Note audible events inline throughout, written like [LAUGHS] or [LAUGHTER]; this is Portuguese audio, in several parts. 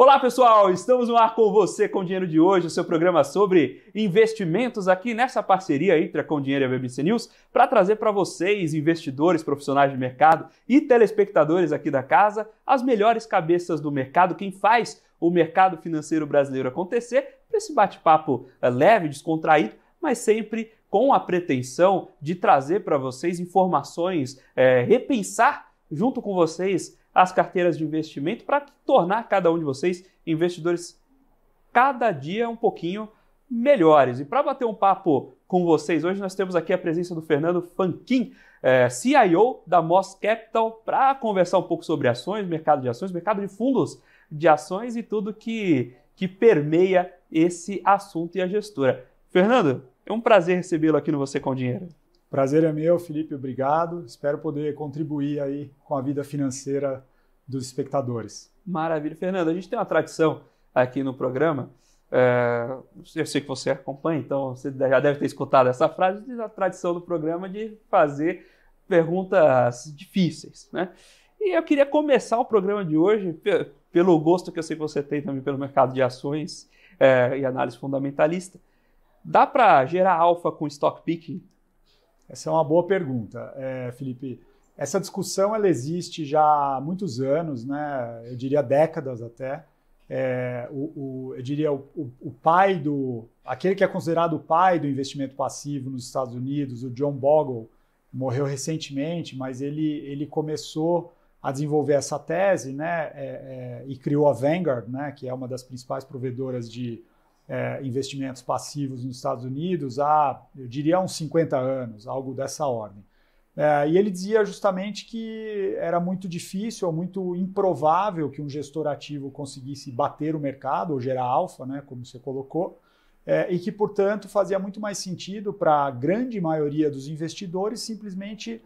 Olá, pessoal! Estamos no ar com você com o Dinheiro de hoje, o seu programa sobre investimentos aqui nessa parceria entre a Com Dinheiro e a BBC News, para trazer para vocês, investidores, profissionais de mercado e telespectadores aqui da casa, as melhores cabeças do mercado, quem faz o mercado financeiro brasileiro acontecer, para esse bate-papo eh, leve, descontraído, mas sempre com a pretensão de trazer para vocês informações, é, repensar junto com vocês as carteiras de investimento para tornar cada um de vocês investidores cada dia um pouquinho melhores. E para bater um papo com vocês hoje, nós temos aqui a presença do Fernando Fanquin, é, CIO da Moss Capital, para conversar um pouco sobre ações, mercado de ações, mercado de fundos de ações e tudo que, que permeia esse assunto e a gestora. Fernando, é um prazer recebê-lo aqui no Você com Dinheiro. Prazer é meu, Felipe, obrigado. Espero poder contribuir aí com a vida financeira dos espectadores. Maravilha. Fernando, a gente tem uma tradição aqui no programa, é, eu sei que você acompanha, então você já deve ter escutado essa frase, a tradição do programa de fazer perguntas difíceis, né? E eu queria começar o programa de hoje pelo gosto que eu sei que você tem também pelo mercado de ações é, e análise fundamentalista. Dá para gerar alfa com stock picking? Essa é uma boa pergunta, é, Felipe. Essa discussão ela existe já há muitos anos, né? eu diria décadas até. É, o, o, eu diria o, o, pai do. aquele que é considerado o pai do investimento passivo nos Estados Unidos, o John Bogle, morreu recentemente, mas ele, ele começou a desenvolver essa tese né, é, é, e criou a Vanguard, né, que é uma das principais provedoras de é, investimentos passivos nos Estados Unidos há, eu diria, uns 50 anos, algo dessa ordem. É, e ele dizia justamente que era muito difícil ou muito improvável que um gestor ativo conseguisse bater o mercado ou gerar alfa, né, como você colocou, é, e que, portanto, fazia muito mais sentido para a grande maioria dos investidores simplesmente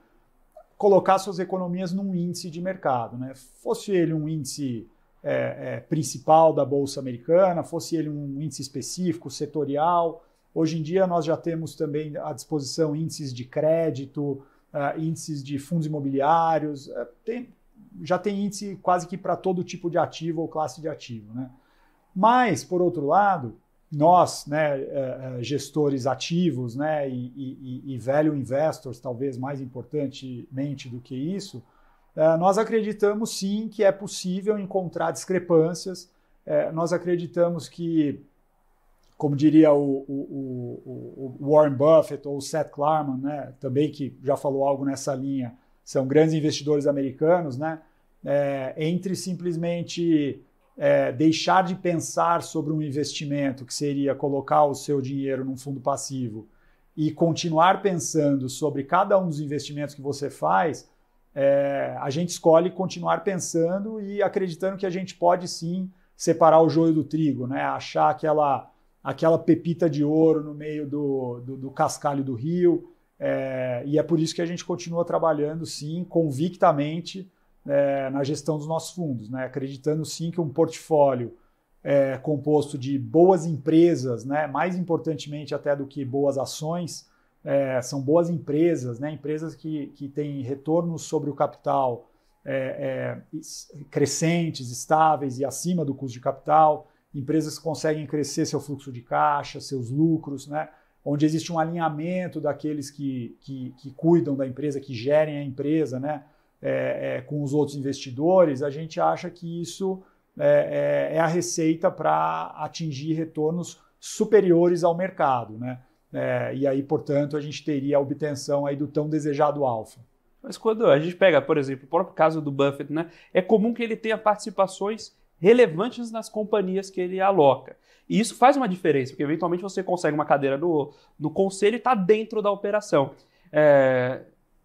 colocar suas economias num índice de mercado. Né? Fosse ele um índice é, é principal da Bolsa Americana, fosse ele um índice específico, setorial. Hoje em dia, nós já temos também à disposição índices de crédito uh, índices de fundos imobiliários, uh, tem, já tem índice quase que para todo tipo de ativo ou classe de ativo. Né? Mas, por outro lado, nós, né, eh, eh, gestores ativos né, e, e, e velho investors, talvez mais importantemente do que isso, nós acreditamos sim que é possível encontrar discrepâncias, nós acreditamos que como diria o, o, o, Warren Buffett ou o Seth Klarman, né, também que já falou algo nessa linha, são grandes investidores americanos, né, é, entre simplesmente é, deixar de pensar sobre um investimento que seria colocar o seu dinheiro num fundo passivo e continuar pensando sobre cada um dos investimentos que você faz, é, a gente escolhe continuar pensando e acreditando que a gente pode sim separar o joio do trigo, né, achar aquela aquela pepita de ouro no meio do, do, do cascalho do rio. É, e é por isso que a gente continua trabalhando, sim, convictamente é, na gestão dos nossos fundos, né? acreditando, sim, que um portfólio é, composto de boas empresas, né? mais importantemente até do que boas ações, é, são boas empresas, né? empresas que, que têm retornos sobre o capital é, é, crescentes, estáveis e acima do custo de capital, empresas que conseguem crescer seu fluxo de caixa, seus lucros, né? onde existe um alinhamento daqueles que, que, que cuidam da empresa, que gerem a empresa né? É, é, com os outros investidores, a gente acha que isso é, é, é a receita para atingir retornos superiores ao mercado. Né? É, e aí, portanto, a gente teria a obtenção aí do tão desejado alfa. Mas quando a gente pega, por exemplo, o próprio caso do Buffett, né? é comum que ele tenha participações relevantes nas companhias que ele aloca. E isso faz uma diferença, porque eventualmente você consegue uma cadeira no, no conselho e está dentro da operação. É,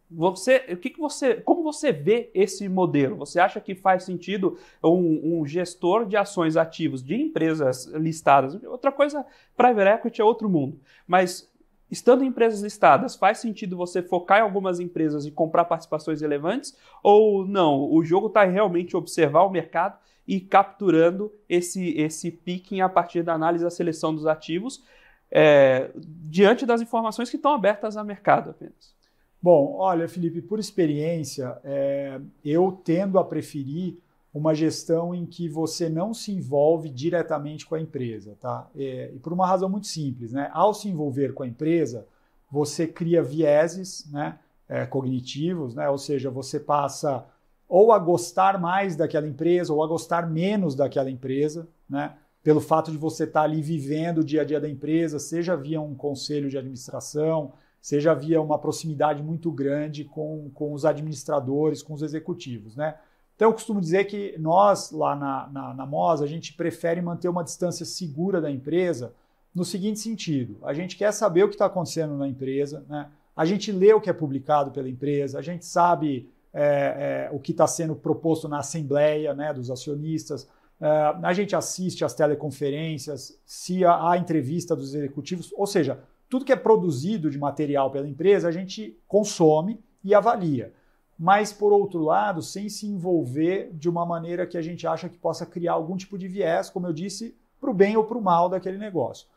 você, o que, que você, como você vê esse modelo? Você acha que faz sentido um, um gestor de ações ativos de empresas listadas? Outra coisa, private equity é outro mundo. Mas estando em empresas listadas, faz sentido você focar em algumas empresas e comprar participações relevantes? Ou não? O jogo está realmente observar o mercado e capturando esse, esse picking a partir da análise da seleção dos ativos, é, diante das informações que estão abertas a mercado apenas. Bom, olha, Felipe, por experiência, é, eu tendo a preferir uma gestão em que você não se envolve diretamente com a empresa, tá? É, e por uma razão muito simples, né? Ao se envolver com a empresa, você cria vieses, né? É, cognitivos, né? Ou seja, você passa ou a gostar mais daquela empresa ou a gostar menos daquela empresa, né? Pelo fato de você estar tá ali vivendo o dia a dia da empresa, seja via um conselho de administração, seja via uma proximidade muito grande com, com os administradores, com os executivos, né? Então, eu costumo dizer que nós, lá na, na, na MOS, a gente prefere manter uma distância segura da empresa no seguinte sentido: a gente quer saber o que está acontecendo na empresa, né? a gente lê o que é publicado pela empresa, a gente sabe é, é, o que está sendo proposto na Assembleia né, dos acionistas. É, a gente assiste às teleconferências, se a, entrevista dos executivos, ou seja, tudo que é produzido de material pela empresa, a gente consome e avalia. Mas, por outro lado, sem se envolver de uma maneira que a gente acha que possa criar algum tipo de viés, como eu disse, para o bem ou para o mal daquele negócio.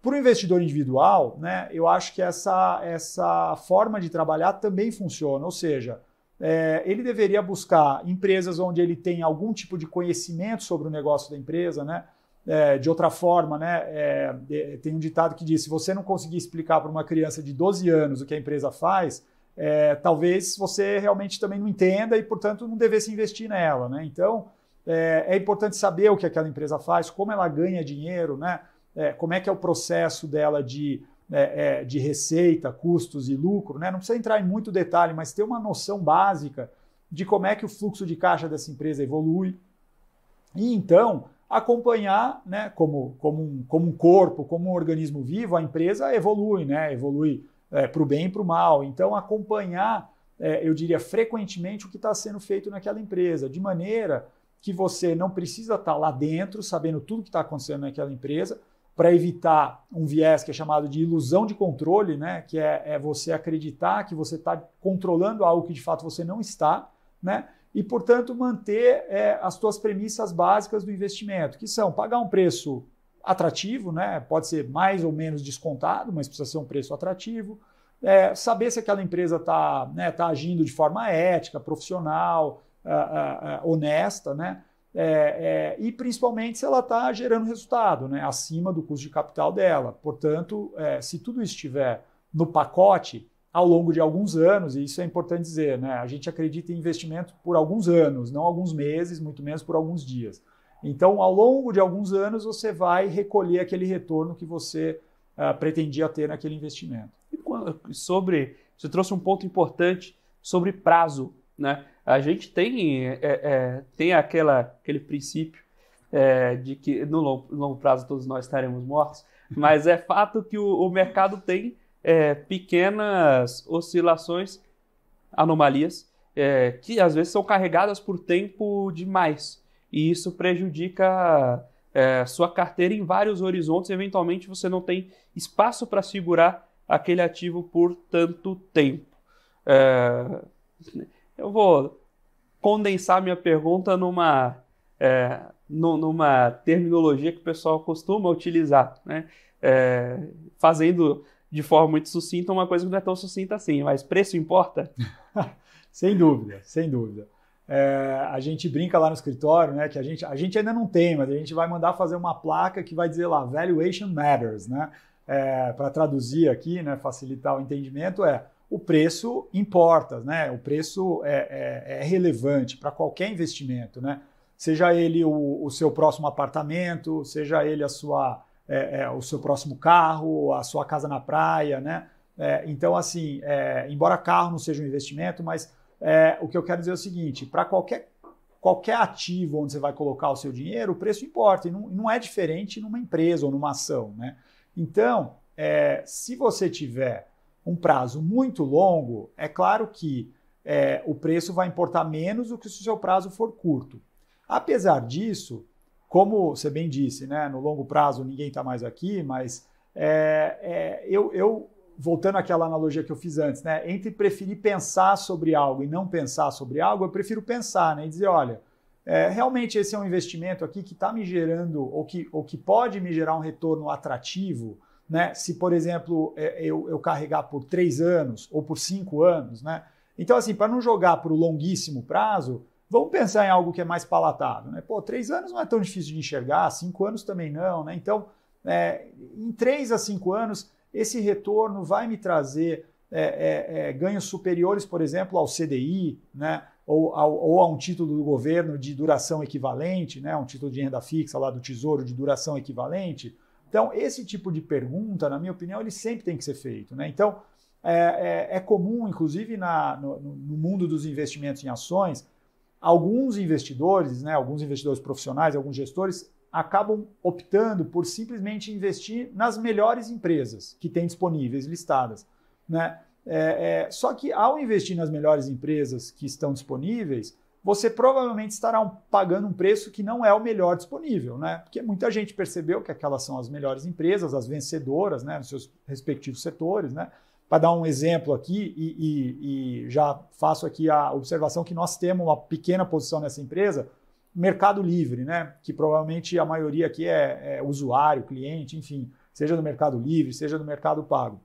Para o investidor individual, né, eu acho que essa, essa forma de trabalhar também funciona, ou seja, é, ele deveria buscar empresas onde ele tem algum tipo de conhecimento sobre o negócio da empresa, né? É, de outra forma, né? É, tem um ditado que diz: se você não conseguir explicar para uma criança de 12 anos o que a empresa faz, é, talvez você realmente também não entenda e, portanto, não devesse investir nela, né? Então, é, é importante saber o que aquela empresa faz, como ela ganha dinheiro, né? É, como é que é o processo dela de é, é, de receita, custos e lucro, né? não precisa entrar em muito detalhe, mas ter uma noção básica de como é que o fluxo de caixa dessa empresa evolui. E então acompanhar, né, como, como, um, como um corpo, como um organismo vivo, a empresa evolui, né? evolui é, para o bem e para o mal. Então acompanhar, é, eu diria, frequentemente o que está sendo feito naquela empresa, de maneira que você não precisa estar tá lá dentro sabendo tudo o que está acontecendo naquela empresa, para evitar um viés que é chamado de ilusão de controle, né? que é, é você acreditar que você está controlando algo que de fato você não está, né? e, portanto, manter é, as suas premissas básicas do investimento, que são pagar um preço atrativo, né? pode ser mais ou menos descontado, mas precisa ser um preço atrativo, é, saber se aquela empresa está né, tá agindo de forma ética, profissional, ah, ah, ah, honesta, né? É, é, e principalmente se ela está gerando resultado, né, acima do custo de capital dela. Portanto, é, se tudo estiver no pacote ao longo de alguns anos, e isso é importante dizer, né, a gente acredita em investimento por alguns anos, não alguns meses, muito menos por alguns dias. Então, ao longo de alguns anos, você vai recolher aquele retorno que você uh, pretendia ter naquele investimento. E sobre, você trouxe um ponto importante sobre prazo, né? a gente tem, é, é, tem aquela, aquele princípio é, de que no longo, longo, prazo todos nós estaremos mortos, mas é fato que o, o mercado tem é, pequenas oscilações, anomalias, é, que às vezes são carregadas por tempo demais. E isso prejudica é, sua carteira em vários horizontes, eventualmente você não tem espaço para segurar aquele ativo por tanto tempo. É, eu vou condensar minha pergunta numa, é, numa terminologia que o pessoal costuma utilizar, né? É, fazendo de forma muito sucinta uma coisa que não é tão sucinta assim, mas preço importa? [LAUGHS] sem dúvida, sem dúvida. É, a gente brinca lá no escritório, né? Que a gente, a gente ainda não tem, mas a gente vai mandar fazer uma placa que vai dizer lá Valuation Matters, né? É, Para traduzir aqui, né? Facilitar o entendimento, é o preço importa, né? O preço é, é, é relevante para qualquer investimento, né? Seja ele o, o, seu próximo apartamento, seja ele a sua, é, é o seu próximo carro, a sua casa na praia, né? É, então, assim, é, embora carro não seja um investimento, mas o que eu quero dizer é o seguinte: para qualquer, qualquer ativo onde você vai colocar o seu dinheiro, o preço importa, e não, não é diferente numa empresa ou numa ação, né? Então, se você tiver um prazo muito longo, é claro que é, o preço vai importar menos do que se o seu prazo for curto. Apesar disso, como você bem disse, né, no longo prazo ninguém está mais aqui, mas é, é, eu, eu, voltando àquela analogia que eu fiz antes, né, entre preferir pensar sobre algo e não pensar sobre algo, eu prefiro pensar né, e dizer, olha, é, realmente esse é um investimento aqui que está me gerando ou que, ou que pode me gerar um retorno atrativo né? Se, por exemplo, é, eu, eu carregar por três anos ou por cinco anos, né? Então, assim, para não jogar para o longuíssimo prazo, vamos pensar em algo que é mais palatável, né? Pô, três anos não é tão difícil de enxergar, cinco anos também não, né? Então, é, em três a cinco anos, esse retorno vai me trazer é, é, é ganhos superiores, por exemplo, ao CDI, né? Ou, ao, ou, a um título do governo de duração equivalente, né? Um título de renda fixa lá do Tesouro de duração equivalente então, esse tipo de pergunta, na minha opinião, ele sempre tem que ser feito. Né? Então, é, é, é comum, inclusive na, no, no, mundo dos investimentos em ações, alguns investidores, né, alguns investidores profissionais, alguns gestores, acabam optando por simplesmente investir nas melhores empresas que têm disponíveis, listadas. Né? É, é só que ao investir nas melhores empresas que estão disponíveis, você provavelmente estará pagando um preço que não é o melhor disponível, né? Porque muita gente percebeu que aquelas são as melhores empresas, as vencedoras, né, nos seus respectivos setores, né? Para dar um exemplo aqui, e, e, e já faço aqui a observação que nós temos uma pequena posição nessa empresa, Mercado Livre, né? Que provavelmente a maioria aqui é, é usuário, cliente, enfim, seja do Mercado Livre, seja do Mercado Pago.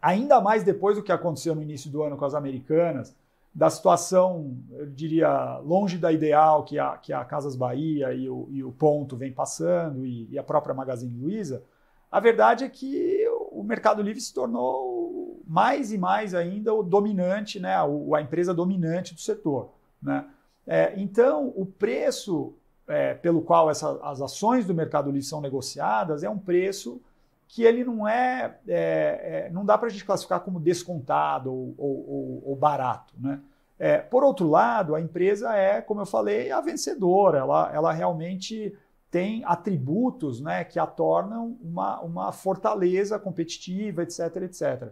Ainda mais depois do que aconteceu no início do ano com as americanas, da situação, eu diria, longe da ideal que a, que a Casas Bahia e o, e o Ponto vem passando e, e, a própria Magazine Luiza, a verdade é que o Mercado Livre se tornou mais e mais ainda o dominante, né, a, a empresa dominante do setor. Né? É, então, o preço é, pelo qual essa, as ações do Mercado Livre são negociadas é um preço que ele não é, é, é não dá para a gente classificar como descontado ou, ou, ou barato, né? É, por outro lado, a empresa é, como eu falei, a vencedora. Ela, ela realmente tem atributos né, que a tornam uma, uma fortaleza competitiva, etc, etc.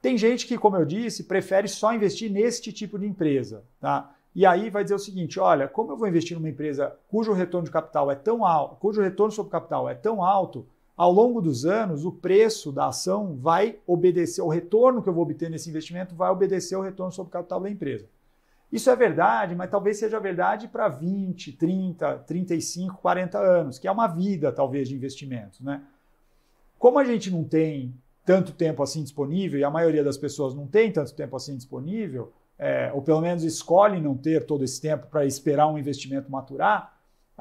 Tem gente que, como eu disse, prefere só investir neste tipo de empresa. Tá? E aí vai dizer o seguinte: olha, como eu vou investir numa empresa cujo retorno de capital é tão alto, cujo retorno sobre capital é tão alto, ao longo dos anos, o preço da ação vai obedecer, o retorno que eu vou obter nesse investimento vai obedecer ao retorno sobre o capital da empresa. Isso é verdade, mas talvez seja verdade para 20, 30, 35, 40 anos, que é uma vida, talvez, de investimentos. Né? Como a gente não tem tanto tempo assim disponível, e a maioria das pessoas não tem tanto tempo assim disponível, é, ou pelo menos escolhe não ter todo esse tempo para esperar um investimento maturar,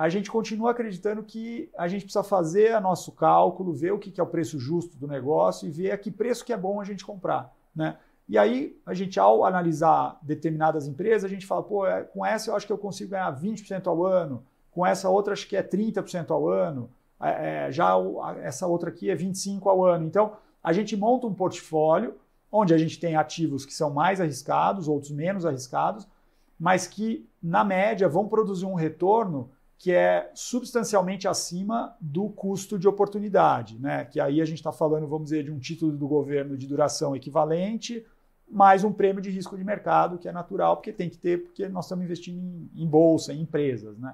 a gente continua acreditando que a gente precisa fazer o nosso cálculo, ver o que é o preço justo do negócio e ver a que preço que é bom a gente comprar. Né? E aí, a gente, ao analisar determinadas empresas, a gente fala, pô, é, com essa eu acho que eu consigo ganhar 20% ao ano, com essa outra acho que é 30% ao ano, é, é já essa outra aqui é 25% ao ano. Então, a gente monta um portfólio onde a gente tem ativos que são mais arriscados, outros menos arriscados, mas que, na média, vão produzir um retorno que é substancialmente acima do custo de oportunidade, né? que aí a gente está falando, vamos dizer, de um título do governo de duração equivalente, mais um prêmio de risco de mercado, que é natural, porque tem que ter, porque nós estamos investindo em, em bolsa, em empresas. Né?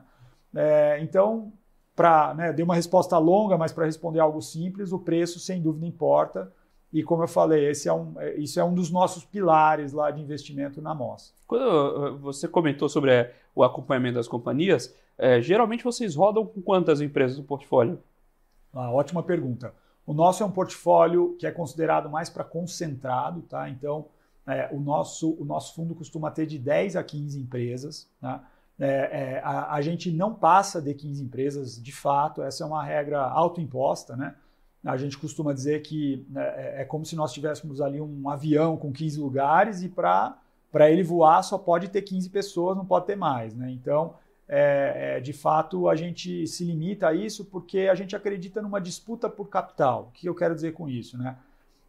É, então, para né, dei uma resposta longa, mas para responder algo simples, o preço sem dúvida importa. E como eu falei, esse é um, é, isso é um dos nossos pilares lá de investimento na Mossa. Quando eh, você comentou sobre eh, o acompanhamento das companhias, é, geralmente vocês rodam com quantas empresas no portfólio? Ah, ótima pergunta. O nosso é um portfólio que é considerado mais para concentrado, tá? Então, é, o, nosso, o nosso fundo costuma ter de 10 a 15 empresas, tá? É, é, a, a, gente não passa de 15 empresas, de fato, essa é uma regra autoimposta, né? A gente costuma dizer que né, é, é como se nós tivéssemos ali um avião com 15 lugares e para ele voar só pode ter 15 pessoas, não pode ter mais, né? Então, é, é, de fato, a gente se limita a isso porque a gente acredita numa disputa por capital. O que eu quero dizer com isso? Né?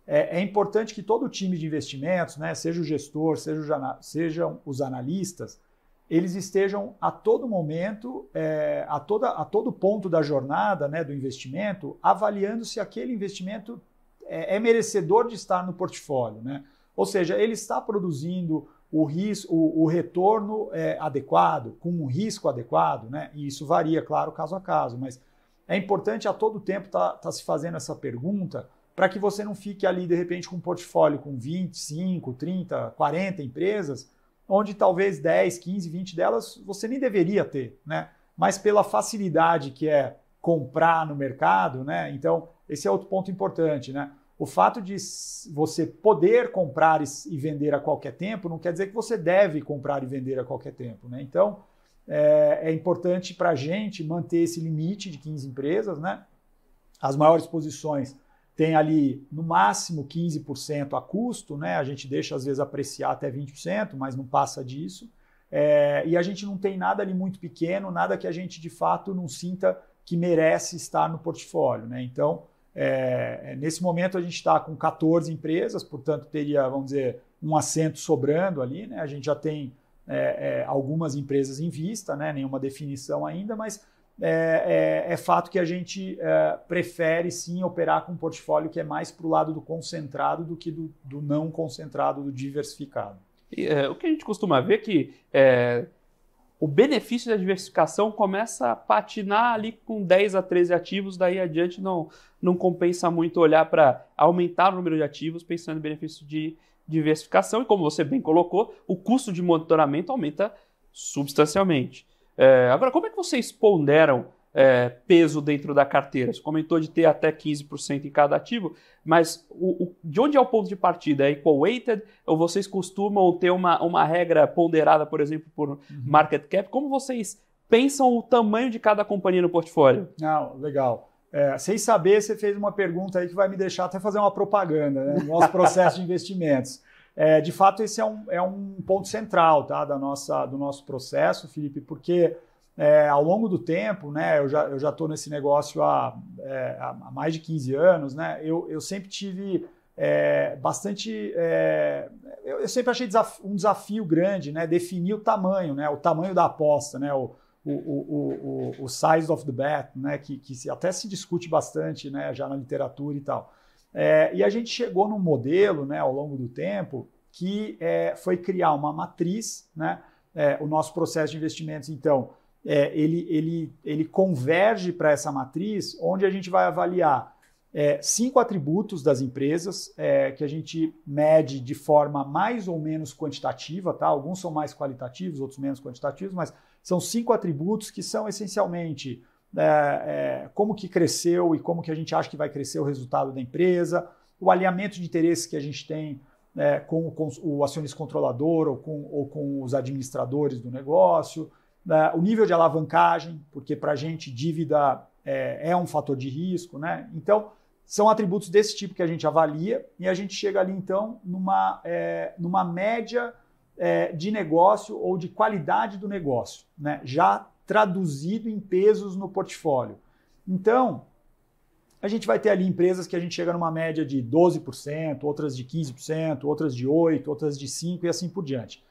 É, é importante que todo o time de investimentos, né, seja o gestor, seja o, sejam os analistas, eles estejam a todo momento, é, a, toda, a todo ponto da jornada né, do investimento, avaliando se aquele investimento é, é merecedor de estar no portfólio. Né? Ou seja, ele está produzindo o, risco, o, o retorno é adequado, com um risco adequado, né? e isso varia, claro, caso a caso, mas é importante a todo tempo estar tá, tá se fazendo essa pergunta para que você não fique ali, de repente, com um portfólio com 25, 30, 40 empresas, onde talvez 10, 15, 20 delas você nem deveria ter, né? mas pela facilidade que é comprar no mercado, né? então esse é outro ponto importante, né? O fato de você poder comprar e vender a qualquer tempo não quer dizer que você deve comprar e vender a qualquer tempo. Né? Então, é, é importante para a gente manter esse limite de 15 empresas. Né? As maiores posições têm ali no máximo 15% a custo, né? a gente deixa às vezes apreciar até 20%, mas não passa disso. É, e a gente não tem nada ali muito pequeno, nada que a gente de fato não sinta que merece estar no portfólio. Né? Então, é, é, nesse momento a gente está com 14 empresas, portanto teria, vamos dizer, um assento sobrando ali, né? A gente já tem é, é, algumas empresas em vista, né? Nenhuma definição ainda, mas é, é, é fato que a gente prefere sim operar com um portfólio que é mais para o lado do concentrado do que do, do não concentrado, do diversificado. E, o que a gente costuma ver que o benefício da diversificação começa a patinar ali com 10 a 13 ativos, daí adiante não, não compensa muito olhar para aumentar o número de ativos pensando no benefício de diversificação. E como você bem colocou, o custo de monitoramento aumenta substancialmente. É, agora, como é que vocês ponderam é, peso dentro da carteira. Você comentou de ter até 15% em cada ativo, mas o, o, de onde é o ponto de partida? É equal weighted? Ou vocês costumam ter uma, uma regra ponderada, por exemplo, por uhum. market cap? Como vocês pensam o tamanho de cada companhia no portfólio? Ah, legal. É, sem saber, você fez uma pergunta aí que vai me deixar até fazer uma propaganda, né? Nosso processo de investimentos. É, de fato, esse é um, é um ponto central tá, da nossa, do nosso processo, Felipe, porque é, ao longo do tempo, né, eu já estou eu já nesse negócio há, é, há, mais de 15 anos, né, eu, eu sempre tive é, bastante. É, eu, eu, sempre achei desaf um desafio grande né, definir o tamanho, né, o tamanho da aposta, né, o, o, o, o, o size of the bet, né, que, que se, até se discute bastante né, já na literatura e tal. É, e a gente chegou num modelo né, ao longo do tempo que é, foi criar uma matriz, né, o nosso processo de investimentos, então é, ele, ele, ele converge para essa matriz onde a gente vai avaliar é, cinco atributos das empresas é, que a gente mede de forma mais ou menos quantitativa, tá? Alguns são mais qualitativos, outros menos quantitativos, mas são cinco atributos que são essencialmente é, é como que cresceu e como que a gente acha que vai crescer o resultado da empresa, o alinhamento de interesses que a gente tem é, com o, com, o acionista controlador ou com, ou com os administradores do negócio, né, o nível de alavancagem, porque para a gente dívida é, é, um fator de risco, né? Então, são atributos desse tipo que a gente avalia e a gente chega ali, então, numa, é, numa média é, de negócio ou de qualidade do negócio, né? já traduzido em pesos no portfólio. Então, a gente vai ter ali empresas que a gente chega numa média de 12%, outras de 15%, outras de 8%, outras de 5% e assim por diante.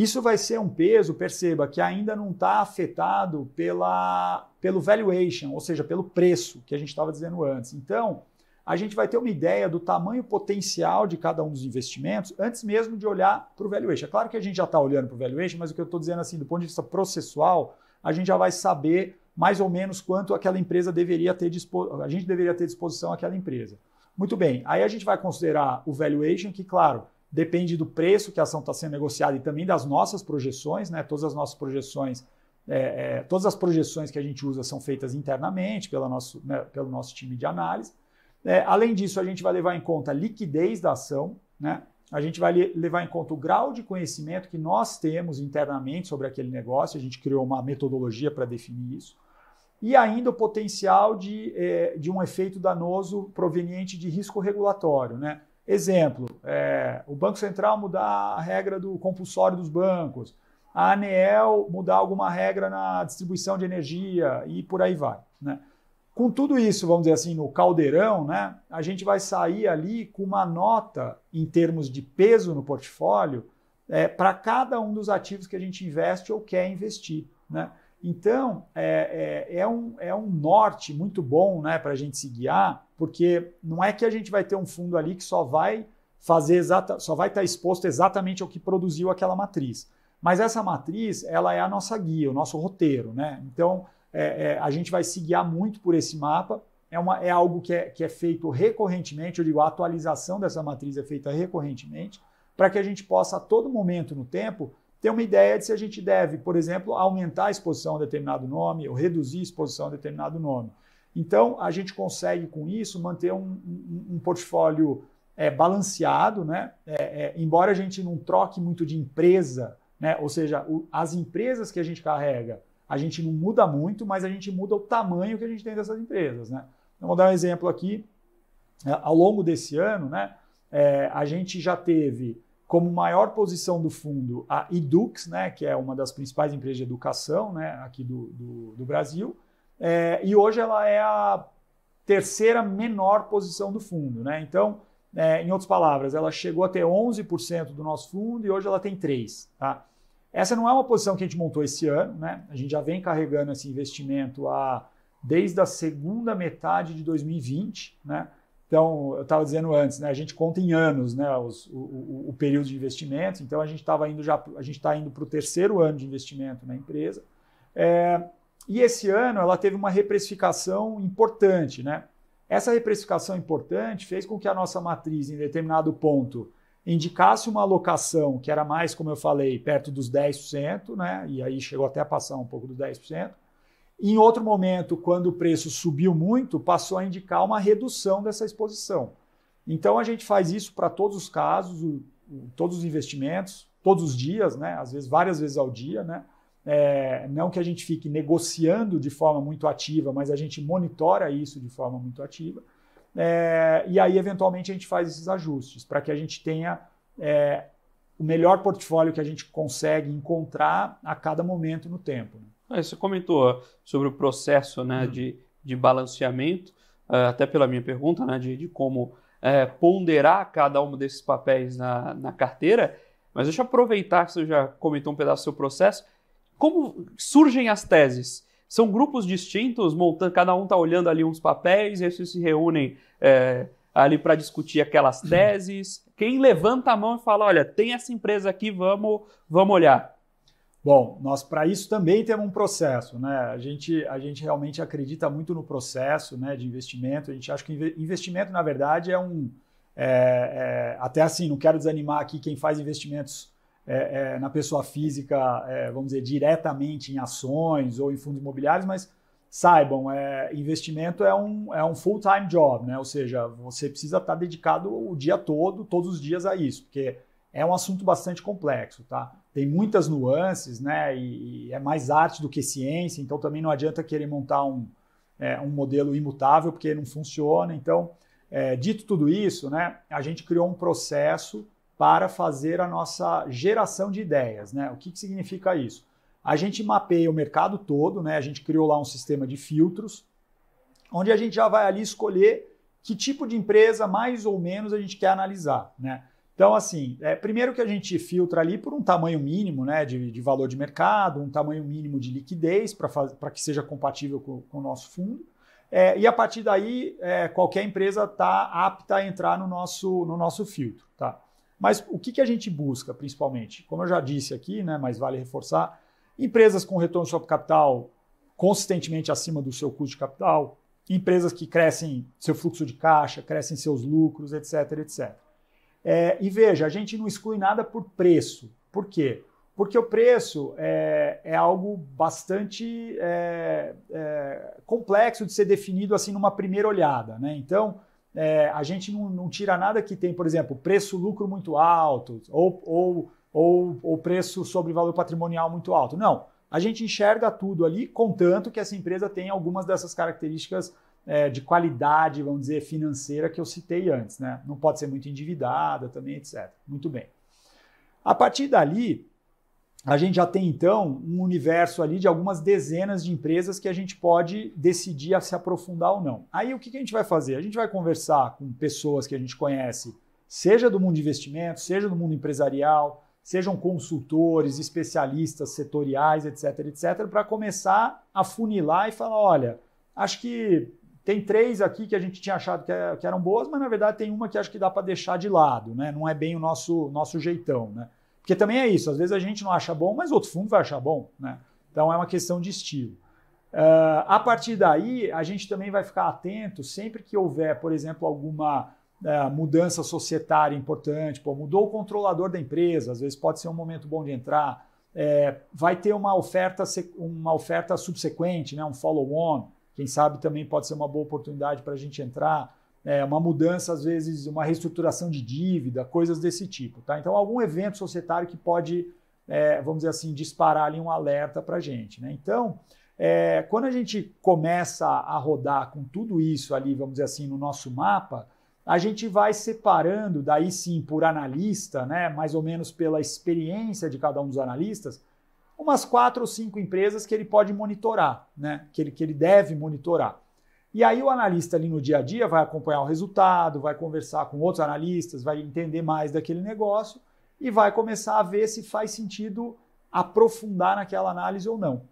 Isso vai ser um peso, perceba, que ainda não está afetado pela, pelo valuation, ou seja, pelo preço que a gente estava dizendo antes. Então, a gente vai ter uma ideia do tamanho potencial de cada um dos investimentos antes mesmo de olhar para o valuation. É claro que a gente já está olhando para o valuation, mas o que eu estou dizendo assim, do ponto de vista processual, a gente já vai saber mais ou menos quanto aquela empresa deveria ter a gente deveria ter disposição aquela empresa. Muito bem, aí a gente vai considerar o valuation, que, claro, depende do preço que a ação está sendo negociada e também das nossas projeções, né? Todas as nossas projeções, é, é, todas as projeções que a gente usa são feitas internamente pela nosso, né, pelo nosso time de análise. É, além disso, a gente vai levar em conta a liquidez da ação, né? A gente vai levar em conta o grau de conhecimento que nós temos internamente sobre aquele negócio. A gente criou uma metodologia para definir isso. E ainda o potencial de, é, de um efeito danoso proveniente de risco regulatório, né? Exemplo, é, o Banco Central mudar a regra do compulsório dos bancos, a ANEEL mudar alguma regra na distribuição de energia e por aí vai. Né? Com tudo isso, vamos dizer assim, no caldeirão, né, a gente vai sair ali com uma nota em termos de peso no portfólio é, para cada um dos ativos que a gente investe ou quer investir. Né? Então, é, é, é um, é um norte muito bom né, para a gente se guiar porque não é que a gente vai ter um fundo ali que só vai fazer exata, só vai estar exposto exatamente ao que produziu aquela matriz. Mas essa matriz, ela é a nossa guia, o nosso roteiro, né? Então, é, é, a gente vai se guiar muito por esse mapa. É, uma, é algo que é, que é feito recorrentemente, eu digo, a atualização dessa matriz é feita recorrentemente, para que a gente possa, a todo momento no tempo, ter uma ideia de se a gente deve, por exemplo, aumentar a exposição a determinado nome ou reduzir a exposição a determinado nome. Então, a gente consegue com isso manter um, um, um portfólio é, balanceado, né? É, é, embora a gente não troque muito de empresa, né? ou seja, o, as empresas que a gente carrega, a gente não muda muito, mas a gente muda o tamanho que a gente tem dessas empresas. Né? Então, vou dar um exemplo aqui. É, ao longo desse ano, né, é, a gente já teve como maior posição do fundo a Edux, né, que é uma das principais empresas de educação né, aqui do, do, do Brasil é, e hoje ela é a terceira menor posição do fundo. Né? Então, é, em outras palavras, ela chegou a ter 11% do nosso fundo e hoje ela tem 3%. Tá? Essa não é uma posição que a gente montou esse ano, né? a gente já vem carregando esse investimento a, desde a segunda metade de 2020. Né? Então, eu estava dizendo antes, né, a gente conta em anos né, os, o, o, o, período de investimento, então a gente estava indo já, a gente está indo para o terceiro ano de investimento na empresa. É, e esse ano ela teve uma reprecificação importante, né? Essa reprecificação importante fez com que a nossa matriz, em determinado ponto, indicasse uma alocação que era mais, como eu falei, perto dos 10%, né? e aí chegou até a passar um pouco dos 10%. Em outro momento, quando o preço subiu muito, passou a indicar uma redução dessa exposição. Então a gente faz isso para todos os casos, todos os investimentos, todos os dias, né? às vezes várias vezes ao dia, né? É, não que a gente fique negociando de forma muito ativa, mas a gente monitora isso de forma muito ativa. É, e aí, eventualmente, a gente faz esses ajustes para que a gente tenha é, o melhor portfólio que a gente consegue encontrar a cada momento no tempo. Né? É, você comentou sobre o processo né, uhum. de, de balanceamento, é, até pela minha pergunta, né, de, de como é, ponderar cada um desses papéis na, na carteira. Mas deixa eu aproveitar que você já comentou um pedaço do seu processo como surgem as teses? São grupos distintos, montando, cada um está olhando ali uns papéis, esses se reúnem é, ali para discutir aquelas uhum. teses. Quem levanta a mão e fala: olha, tem essa empresa aqui, vamos, vamos olhar. Bom, nós para isso também temos um processo, né? A gente, a gente realmente acredita muito no processo né, de investimento. A gente acha que investimento, na verdade, é um. É, é, até assim, não quero desanimar aqui quem faz investimentos é, é, na pessoa física, é, vamos dizer, diretamente em ações ou em fundos imobiliários, mas saibam, é, investimento é um, é um full-time job, né? Ou seja, você precisa estar dedicado o dia todo, todos os dias a isso, porque é um assunto bastante complexo, tá? Tem muitas nuances, né? E, e é mais arte do que ciência, então também não adianta querer montar um, é, um modelo imutável, porque não funciona. Então, é, dito tudo isso, né? A gente criou um processo para fazer a nossa geração de ideias. Né? O que, que significa isso? A gente mapeia o mercado todo, né? a gente criou lá um sistema de filtros, onde a gente já vai ali escolher que tipo de empresa mais ou menos a gente quer analisar. Né? Então, assim, é, primeiro que a gente filtra ali por um tamanho mínimo né, de, de valor de mercado, um tamanho mínimo de liquidez para que seja compatível com, com o nosso fundo. É, e a partir daí, é, qualquer empresa está apta a entrar no nosso, no nosso filtro. Tá? Mas o que, que a gente busca, principalmente? Como eu já disse aqui, né, mas vale reforçar, empresas com retorno sobre capital consistentemente acima do seu custo de capital, empresas que crescem seu fluxo de caixa, crescem seus lucros, etc, etc. É, e veja, a gente não exclui nada por preço. Por quê? Porque o preço é, é algo bastante é, é complexo de ser definido assim numa primeira olhada. Né? Então, é, a gente não, não, tira nada que tem, por exemplo, preço-lucro muito alto ou, ou, ou, ou preço sobre valor patrimonial muito alto. Não. A gente enxerga tudo ali, contanto que essa empresa tem algumas dessas características é, de qualidade, vamos dizer, financeira que eu citei antes. Né? Não pode ser muito endividada também, etc. Muito bem. A partir dali, a gente já tem então um universo ali de algumas dezenas de empresas que a gente pode decidir se aprofundar ou não. Aí o que a gente vai fazer? A gente vai conversar com pessoas que a gente conhece, seja do mundo de investimento, seja do mundo empresarial, sejam consultores, especialistas setoriais, etc, etc, para começar a funilar e falar, olha, acho que tem três aqui que a gente tinha achado que é, eram boas, mas na verdade tem uma que acho que dá para deixar de lado, né? Não é bem o nosso nosso jeitão, né? Porque também é isso, às vezes a gente não acha bom, mas outro fundo vai achar bom, né? Então é uma questão de estilo. Uh, a partir daí, a gente também vai ficar atento sempre que houver, por exemplo, alguma uh, mudança societária importante, pô, mudou o controlador da empresa, às vezes pode ser um momento bom de entrar, é, vai ter uma oferta, uma oferta subsequente, né, um follow-on, quem sabe também pode ser uma boa oportunidade para a gente entrar é, uma mudança, às vezes, uma reestruturação de dívida, coisas desse tipo. Tá? Então, algum evento societário que pode, é, vamos dizer assim, disparar ali um alerta para a gente. Né? Então, é, quando a gente começa a rodar com tudo isso ali, vamos dizer assim, no nosso mapa, a gente vai separando, daí sim, por analista, né, mais ou menos pela experiência de cada um dos analistas, umas quatro ou cinco empresas que ele pode monitorar, né, que, ele, que ele deve monitorar. E aí o analista ali no dia a dia vai acompanhar o resultado, vai conversar com outros analistas, vai entender mais daquele negócio e vai começar a ver se faz sentido aprofundar naquela análise ou não.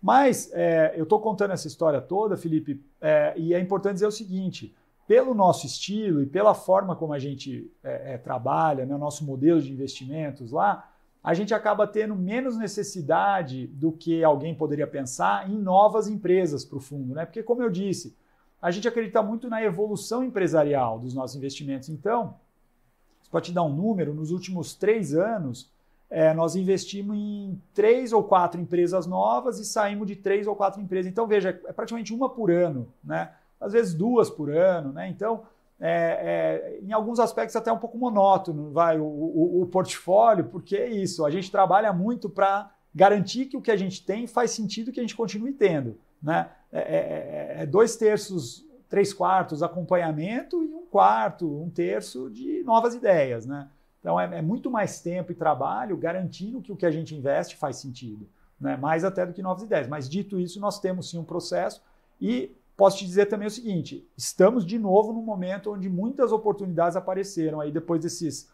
Mas é, eu estou contando essa história toda, Felipe, é, e é importante dizer o seguinte: pelo nosso estilo e pela forma como a gente é, é trabalha, né, nosso modelo de investimentos lá, a gente acaba tendo menos necessidade do que alguém poderia pensar em novas empresas para o fundo, né? Porque, como eu disse, a gente acredita muito na evolução empresarial dos nossos investimentos. Então, para te dar um número, nos últimos três anos, é, nós investimos em três ou quatro empresas novas e saímos de três ou quatro empresas. Então, veja, é praticamente uma por ano, né? Às vezes duas por ano, né? Então, é, é, em alguns aspectos até um pouco monótono, vai, o, o, o portfólio, porque é isso, a gente trabalha muito para garantir que o que a gente tem faz sentido que a gente continue tendo. Né? É, é, é, é dois terços, três quartos acompanhamento e um quarto, um terço de novas ideias. Né? Então é, é, muito mais tempo e trabalho garantindo que o que a gente investe faz sentido, né? mais até do que novas ideias. Mas dito isso, nós temos sim um processo e Posso te dizer também o seguinte: estamos de novo num momento onde muitas oportunidades apareceram aí depois desses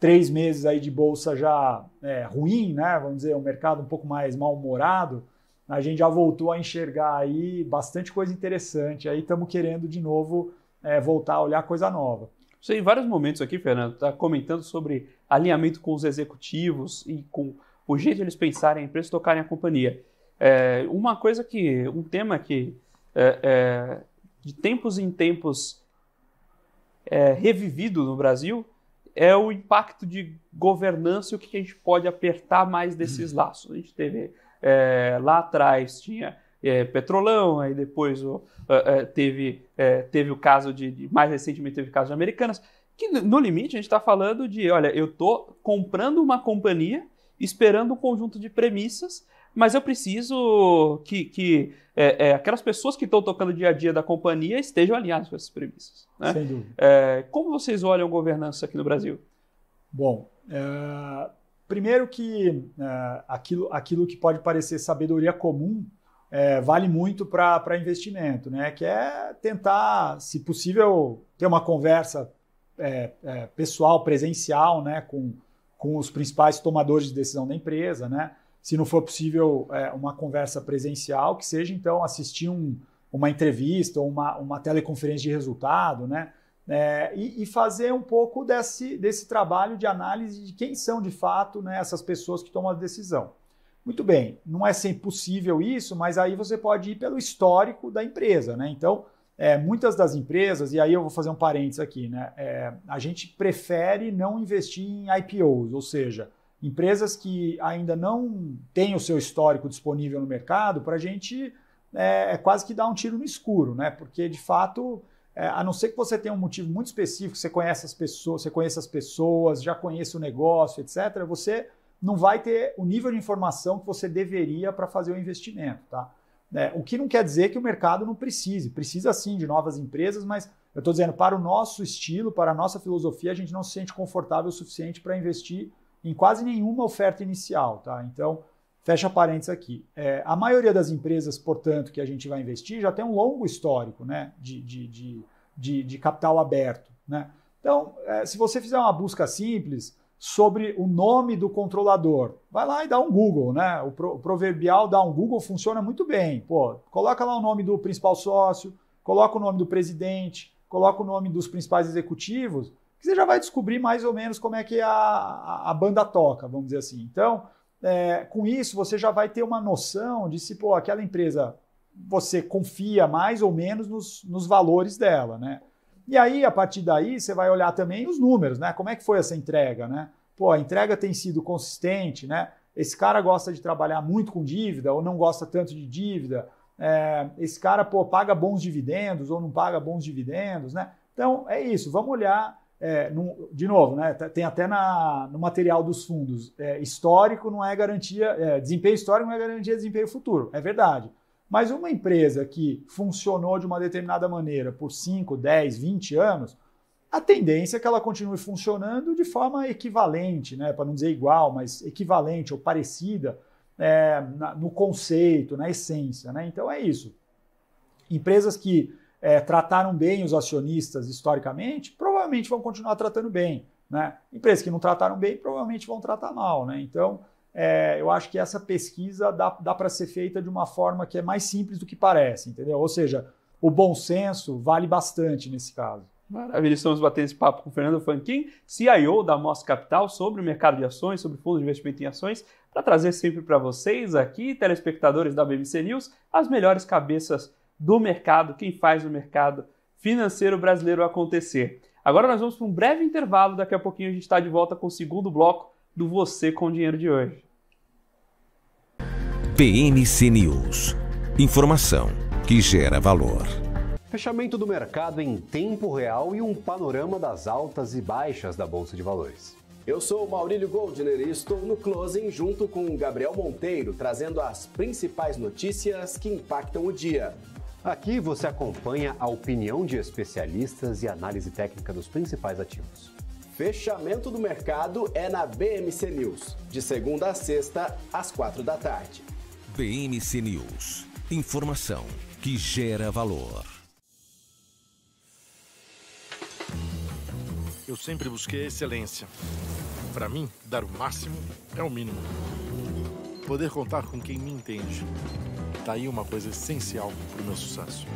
três meses aí de bolsa já é, ruim, né? Vamos dizer, um mercado um pouco mais mal-humorado, a gente já voltou a enxergar aí bastante coisa interessante. Aí estamos querendo de novo é, voltar a olhar coisa nova. Você em vários momentos aqui, Fernando, está comentando sobre alinhamento com os executivos e com o jeito de eles pensarem a empresa tocarem a companhia. É, uma coisa que, um tema que é, é, de tempos em tempos é, revivido no Brasil é o impacto de governança e o que a gente pode apertar mais desses uhum. laços. A gente teve é, lá atrás, tinha é, Petrolão, aí depois o, é, teve, é, teve o caso de, de, mais recentemente teve o caso de Americanas, que no limite a gente está falando de, olha, eu estou comprando uma companhia, esperando um conjunto de premissas mas eu preciso que, que é, é, aquelas pessoas que estão tocando o dia a dia da companhia estejam alinhadas com essas premissas. Né? Sem dúvida. É, como vocês olham governança aqui no Brasil? Bom, é, primeiro que é, aquilo, aquilo que pode parecer sabedoria comum é, vale muito para investimento, né? que é tentar, se possível, ter uma conversa pessoal, presencial, né? com, com os principais tomadores de decisão da empresa, né? se não for possível é, uma conversa presencial, que seja então assistir um, uma entrevista ou uma, uma teleconferência de resultado, né? É, e, e, fazer um pouco desse, desse trabalho de análise de quem são de fato né, essas pessoas que tomam a decisão. Muito bem, não é sempre possível isso, mas aí você pode ir pelo histórico da empresa, né? Então, é, muitas das empresas, e aí eu vou fazer um parênteses aqui, né? É, a gente prefere não investir em IPOs, ou seja, empresas que ainda não têm o seu histórico disponível no mercado, para a gente é, é, quase que dar um tiro no escuro, né? Porque de fato, é, a não ser que você tenha um motivo muito específico, você conhece as pessoas, você conhece as pessoas, já conhece o negócio, etc., você não vai ter o nível de informação que você deveria para fazer o investimento, tá? É, o que não quer dizer que o mercado não precise, precisa sim de novas empresas, mas eu estou dizendo, para o nosso estilo, para a nossa filosofia, a gente não se sente confortável o suficiente para investir em quase nenhuma oferta inicial, tá? Então, fecha parênteses aqui. É, a maioria das empresas, portanto, que a gente vai investir já tem um longo histórico, né, de, de, de, de, de capital aberto, né? Então, é, se você fizer uma busca simples sobre o nome do controlador, vai lá e dá um Google, né? O, pro, o proverbial dá um Google funciona muito bem. Pô, coloca lá o nome do principal sócio, coloca o nome do presidente, coloca o nome dos principais executivos que você já vai descobrir mais ou menos como é que a, a banda toca, vamos dizer assim. Então, é, com isso, você já vai ter uma noção de se, pô, aquela empresa, você confia mais ou menos nos, nos valores dela, né? E aí, a partir daí, você vai olhar também os números, né? Como é que foi essa entrega, né? Pô, a entrega tem sido consistente, né? Esse cara gosta de trabalhar muito com dívida ou não gosta tanto de dívida. É, esse cara, pô, paga bons dividendos ou não paga bons dividendos, né? Então, é isso. Vamos olhar é, de novo, né, tá, tem até na, no material dos fundos, é, histórico não é garantia, é, desempenho histórico não é garantia de desempenho futuro, é verdade. Mas uma empresa que funcionou de uma determinada maneira por 5, 10, 20 anos, a tendência é que ela continue funcionando de forma equivalente, né, para não dizer igual, mas equivalente ou parecida é, na, no conceito, na essência. Né? Então é isso. Empresas que é, trataram bem os acionistas historicamente, provavelmente vão continuar tratando bem. Né? Empresas que não trataram bem, provavelmente vão tratar mal. Né? Então, é, eu acho que essa pesquisa dá, dá para ser feita de uma forma que é mais simples do que parece, entendeu? Ou seja, o bom senso vale bastante nesse caso. Maravilha, estamos batendo esse papo com o Fernando Fanquim, CIO da Moss Capital, sobre o mercado de ações, sobre fundos de investimento em ações, para trazer sempre para vocês aqui, telespectadores da BBC News, as melhores cabeças do mercado, quem faz o mercado financeiro brasileiro acontecer. Agora nós vamos para um breve intervalo, daqui a pouquinho a gente está de volta com o segundo bloco do Você com Dinheiro de hoje. PMC News. Informação que gera valor. Fechamento do mercado em tempo real e um panorama das altas e baixas da Bolsa de Valores. Eu sou Maurílio Goldner e estou no Closing junto com Gabriel Monteiro, trazendo as principais notícias que impactam o dia. Aqui você acompanha a opinião de especialistas e análise técnica dos principais ativos. Fechamento do mercado é na BMC News, de segunda a sexta, às quatro da tarde. BMC News. Informação que gera valor. Eu sempre busquei excelência. Para mim, dar o máximo é o mínimo. Poder contar com quem me entende Está aí uma coisa essencial para o meu sucesso.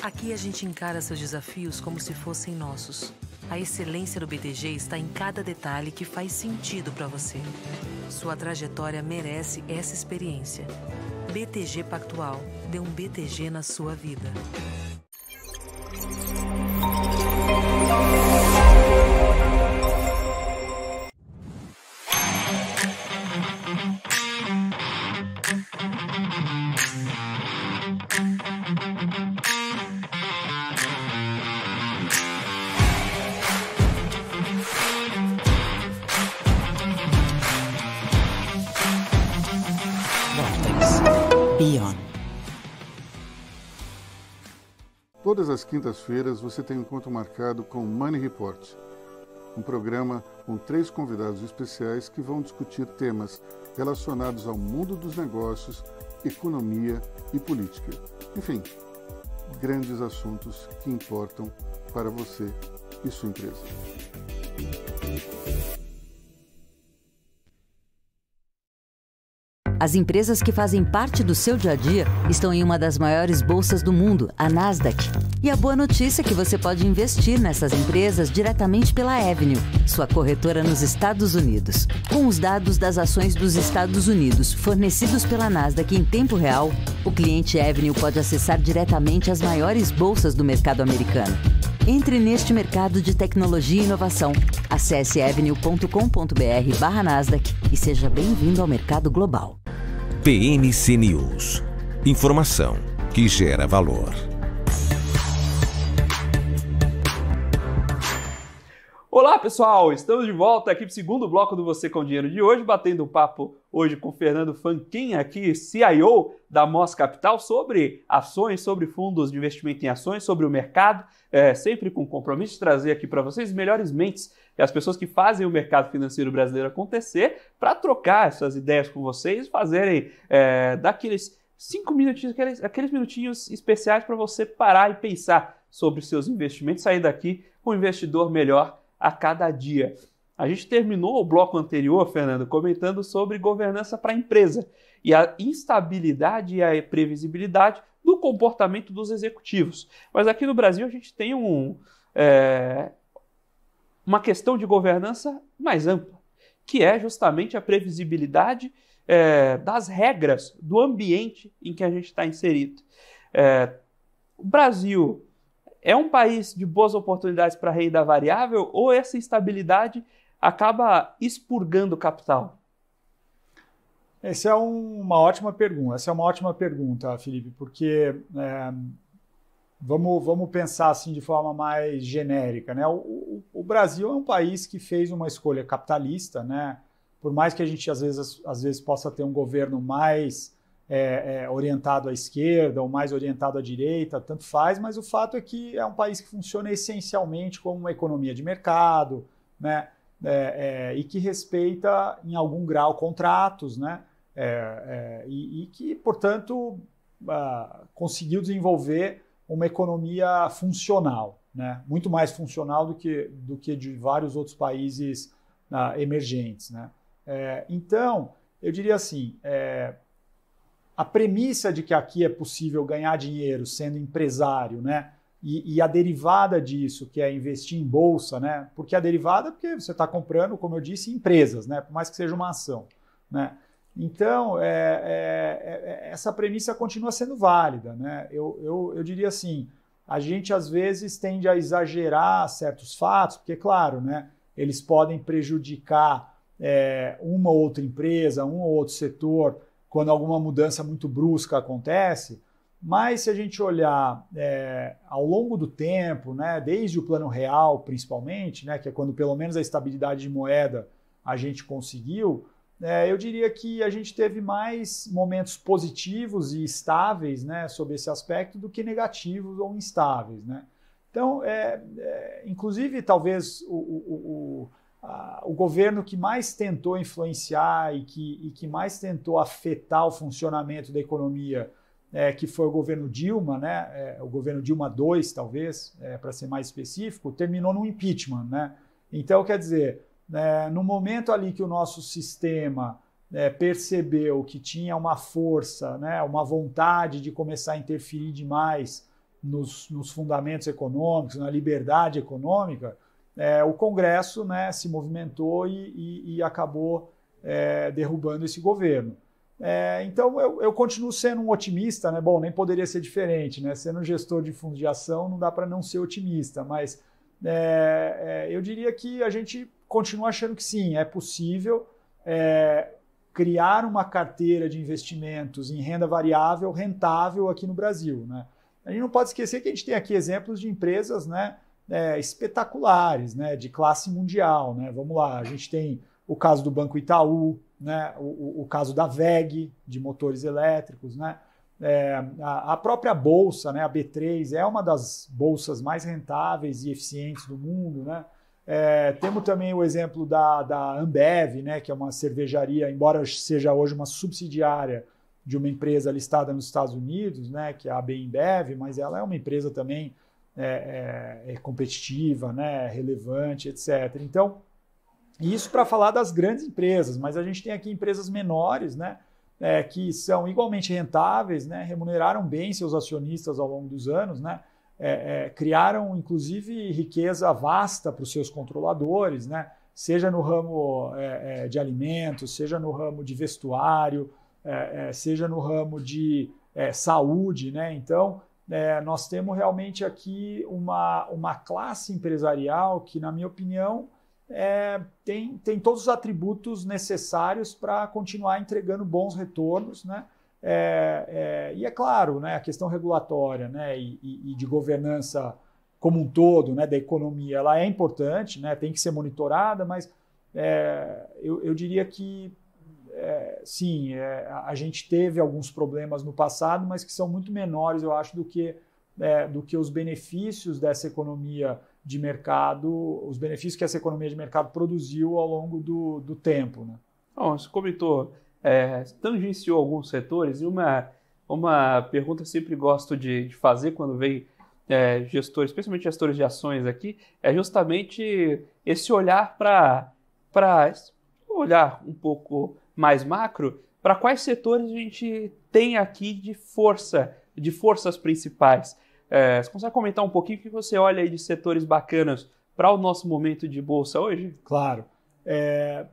Aqui a gente encara seus desafios como se fossem nossos. A excelência do BTG está em cada detalhe que faz sentido para você. Sua trajetória merece essa experiência. BTG Pactual. Dê um BTG na sua vida. quintas-feiras você tem um encontro marcado com Money Report, um programa com três convidados especiais que vão discutir temas relacionados ao mundo dos negócios, economia e política. Enfim, grandes assuntos que importam para você e sua empresa. As empresas que fazem parte do seu dia a dia estão em uma das maiores bolsas do mundo, a Nasdaq. E a boa notícia é que você pode investir nessas empresas diretamente pela Avenue, sua corretora nos Estados Unidos. Com os dados das ações dos Estados Unidos fornecidos pela Nasdaq em tempo real, o cliente Avenue pode acessar diretamente as maiores bolsas do mercado americano. Entre neste mercado de tecnologia e inovação. Acesse avenue.com.br barra Nasdaq e seja bem-vindo ao mercado global. PMC News. Informação que gera valor. Olá pessoal, estamos de volta aqui para o segundo bloco do Você com Dinheiro de hoje, batendo papo hoje com Fernando Fanquin, aqui CIO da Moss Capital, sobre ações, sobre fundos de investimento em ações, sobre o mercado, é, sempre com compromisso de trazer aqui para vocês melhores mentes e as pessoas que fazem o mercado financeiro brasileiro acontecer, para trocar essas ideias com vocês, fazerem é, daqueles cinco minutinhos, aqueles, aqueles minutinhos especiais para você parar e pensar sobre os seus investimentos, sair daqui um investidor melhor a cada dia. A gente terminou o bloco anterior, Fernando, comentando sobre governança para a empresa e a instabilidade e a previsibilidade do comportamento dos executivos. Mas aqui no Brasil a gente tem um, é, uma questão de governança mais ampla, que é justamente a previsibilidade é, das regras do ambiente em que a gente está inserido. É, o Brasil é um país de boas oportunidades para renda variável ou essa estabilidade acaba expurgando o capital? Essa é um, uma ótima pergunta. Essa é uma ótima pergunta, Felipe, porque é, vamos, vamos pensar assim de forma mais genérica, né? O, o, o, Brasil é um país que fez uma escolha capitalista, né? Por mais que a gente às vezes, às vezes possa ter um governo mais é, é, orientado à esquerda ou mais orientado à direita, tanto faz, mas o fato é que é um país que funciona essencialmente como uma economia de mercado, né? É, é e que respeita em algum grau contratos, né? É, é, e, e, que, portanto, ah, conseguiu desenvolver uma economia funcional, né? muito mais funcional do que, do que de vários outros países ah, emergentes. Né? então, eu diria assim: é, a premissa de que aqui é possível ganhar dinheiro sendo empresário, né? E, e, a derivada disso, que é investir em bolsa, né? Porque a derivada, é porque você está comprando, como eu disse, empresas, né? Por mais que seja uma ação, né? Então, é, é, é, é, essa premissa continua sendo válida, né? Eu, eu, eu diria assim, a gente às vezes tende a exagerar certos fatos, porque, claro, né? Eles podem prejudicar é, uma ou outra empresa, um ou outro setor, quando alguma mudança muito brusca acontece, mas se a gente olhar é, ao longo do tempo, né, desde o plano real principalmente, né, que é quando pelo menos a estabilidade de moeda a gente conseguiu, é, eu diria que a gente teve mais momentos positivos e estáveis né, sobre esse aspecto do que negativos ou instáveis. Né? Então, é, é inclusive, talvez o, o, o ah, o governo que mais tentou influenciar e que, e que mais tentou afetar o funcionamento da economia, é, que foi o governo Dilma, né, é, o governo Dilma II, talvez, é, para ser mais específico, terminou no impeachment. Né? Então, quer dizer, é, no momento ali que o nosso sistema é, percebeu que tinha uma força, né, uma vontade de começar a interferir demais nos, nos fundamentos econômicos, na liberdade econômica, é, o Congresso né, se movimentou e, e, e acabou é, derrubando esse governo. É, então eu, eu, continuo sendo um otimista, né? Bom, nem poderia ser diferente, né? Sendo gestor de fundos de ação, não dá para não ser otimista, mas é, é, eu diria que a gente continua achando que sim, é possível é, criar uma carteira de investimentos em renda variável rentável aqui no Brasil, né? A gente não pode esquecer que a gente tem aqui exemplos de empresas, né? é, espetaculares, né, de classe mundial. Né? Vamos lá, a gente tem o caso do Banco Itaú, né, o, o caso da VEG, de motores elétricos, né? É, a, a, própria bolsa, né, a B3, é uma das bolsas mais rentáveis e eficientes do mundo. Né? É, temos também o exemplo da, da Ambev, né, que é uma cervejaria, embora seja hoje uma subsidiária de uma empresa listada nos Estados Unidos, né, que é a AB mas ela é uma empresa também é, é, é, competitiva, né, é relevante, etc. Então, isso para falar das grandes empresas, mas a gente tem aqui empresas menores, né, é, que são igualmente rentáveis, né, remuneraram bem seus acionistas ao longo dos anos, né, é, é, criaram inclusive riqueza vasta para os seus controladores, né, seja no ramo de alimentos, seja no ramo de vestuário, seja no ramo de saúde, né, então é, nós temos realmente aqui uma, uma classe empresarial que, na minha opinião, é, tem, tem todos os atributos necessários para continuar entregando bons retornos, né? É, é, e é claro, né, a questão regulatória né, e, e, e, de governança como um todo, né, da economia, ela é importante, né, tem que ser monitorada, mas é, eu, eu diria que é, sim, é, a gente teve alguns problemas no passado, mas que são muito menores, eu acho, do que, é, do que os benefícios dessa economia de mercado, os benefícios que essa economia de mercado produziu ao longo do, do tempo. Né? Bom, você comentou, é, tangenciou alguns setores, e uma, uma pergunta que eu sempre gosto de, de fazer quando vem é, gestores, especialmente gestores de ações aqui, é justamente esse olhar para olhar um pouco mais macro, para quais setores a gente tem aqui de força, de forças principais? É, você consegue comentar um pouquinho o que você olha aí de setores bacanas para o nosso momento de bolsa hoje? Claro. É,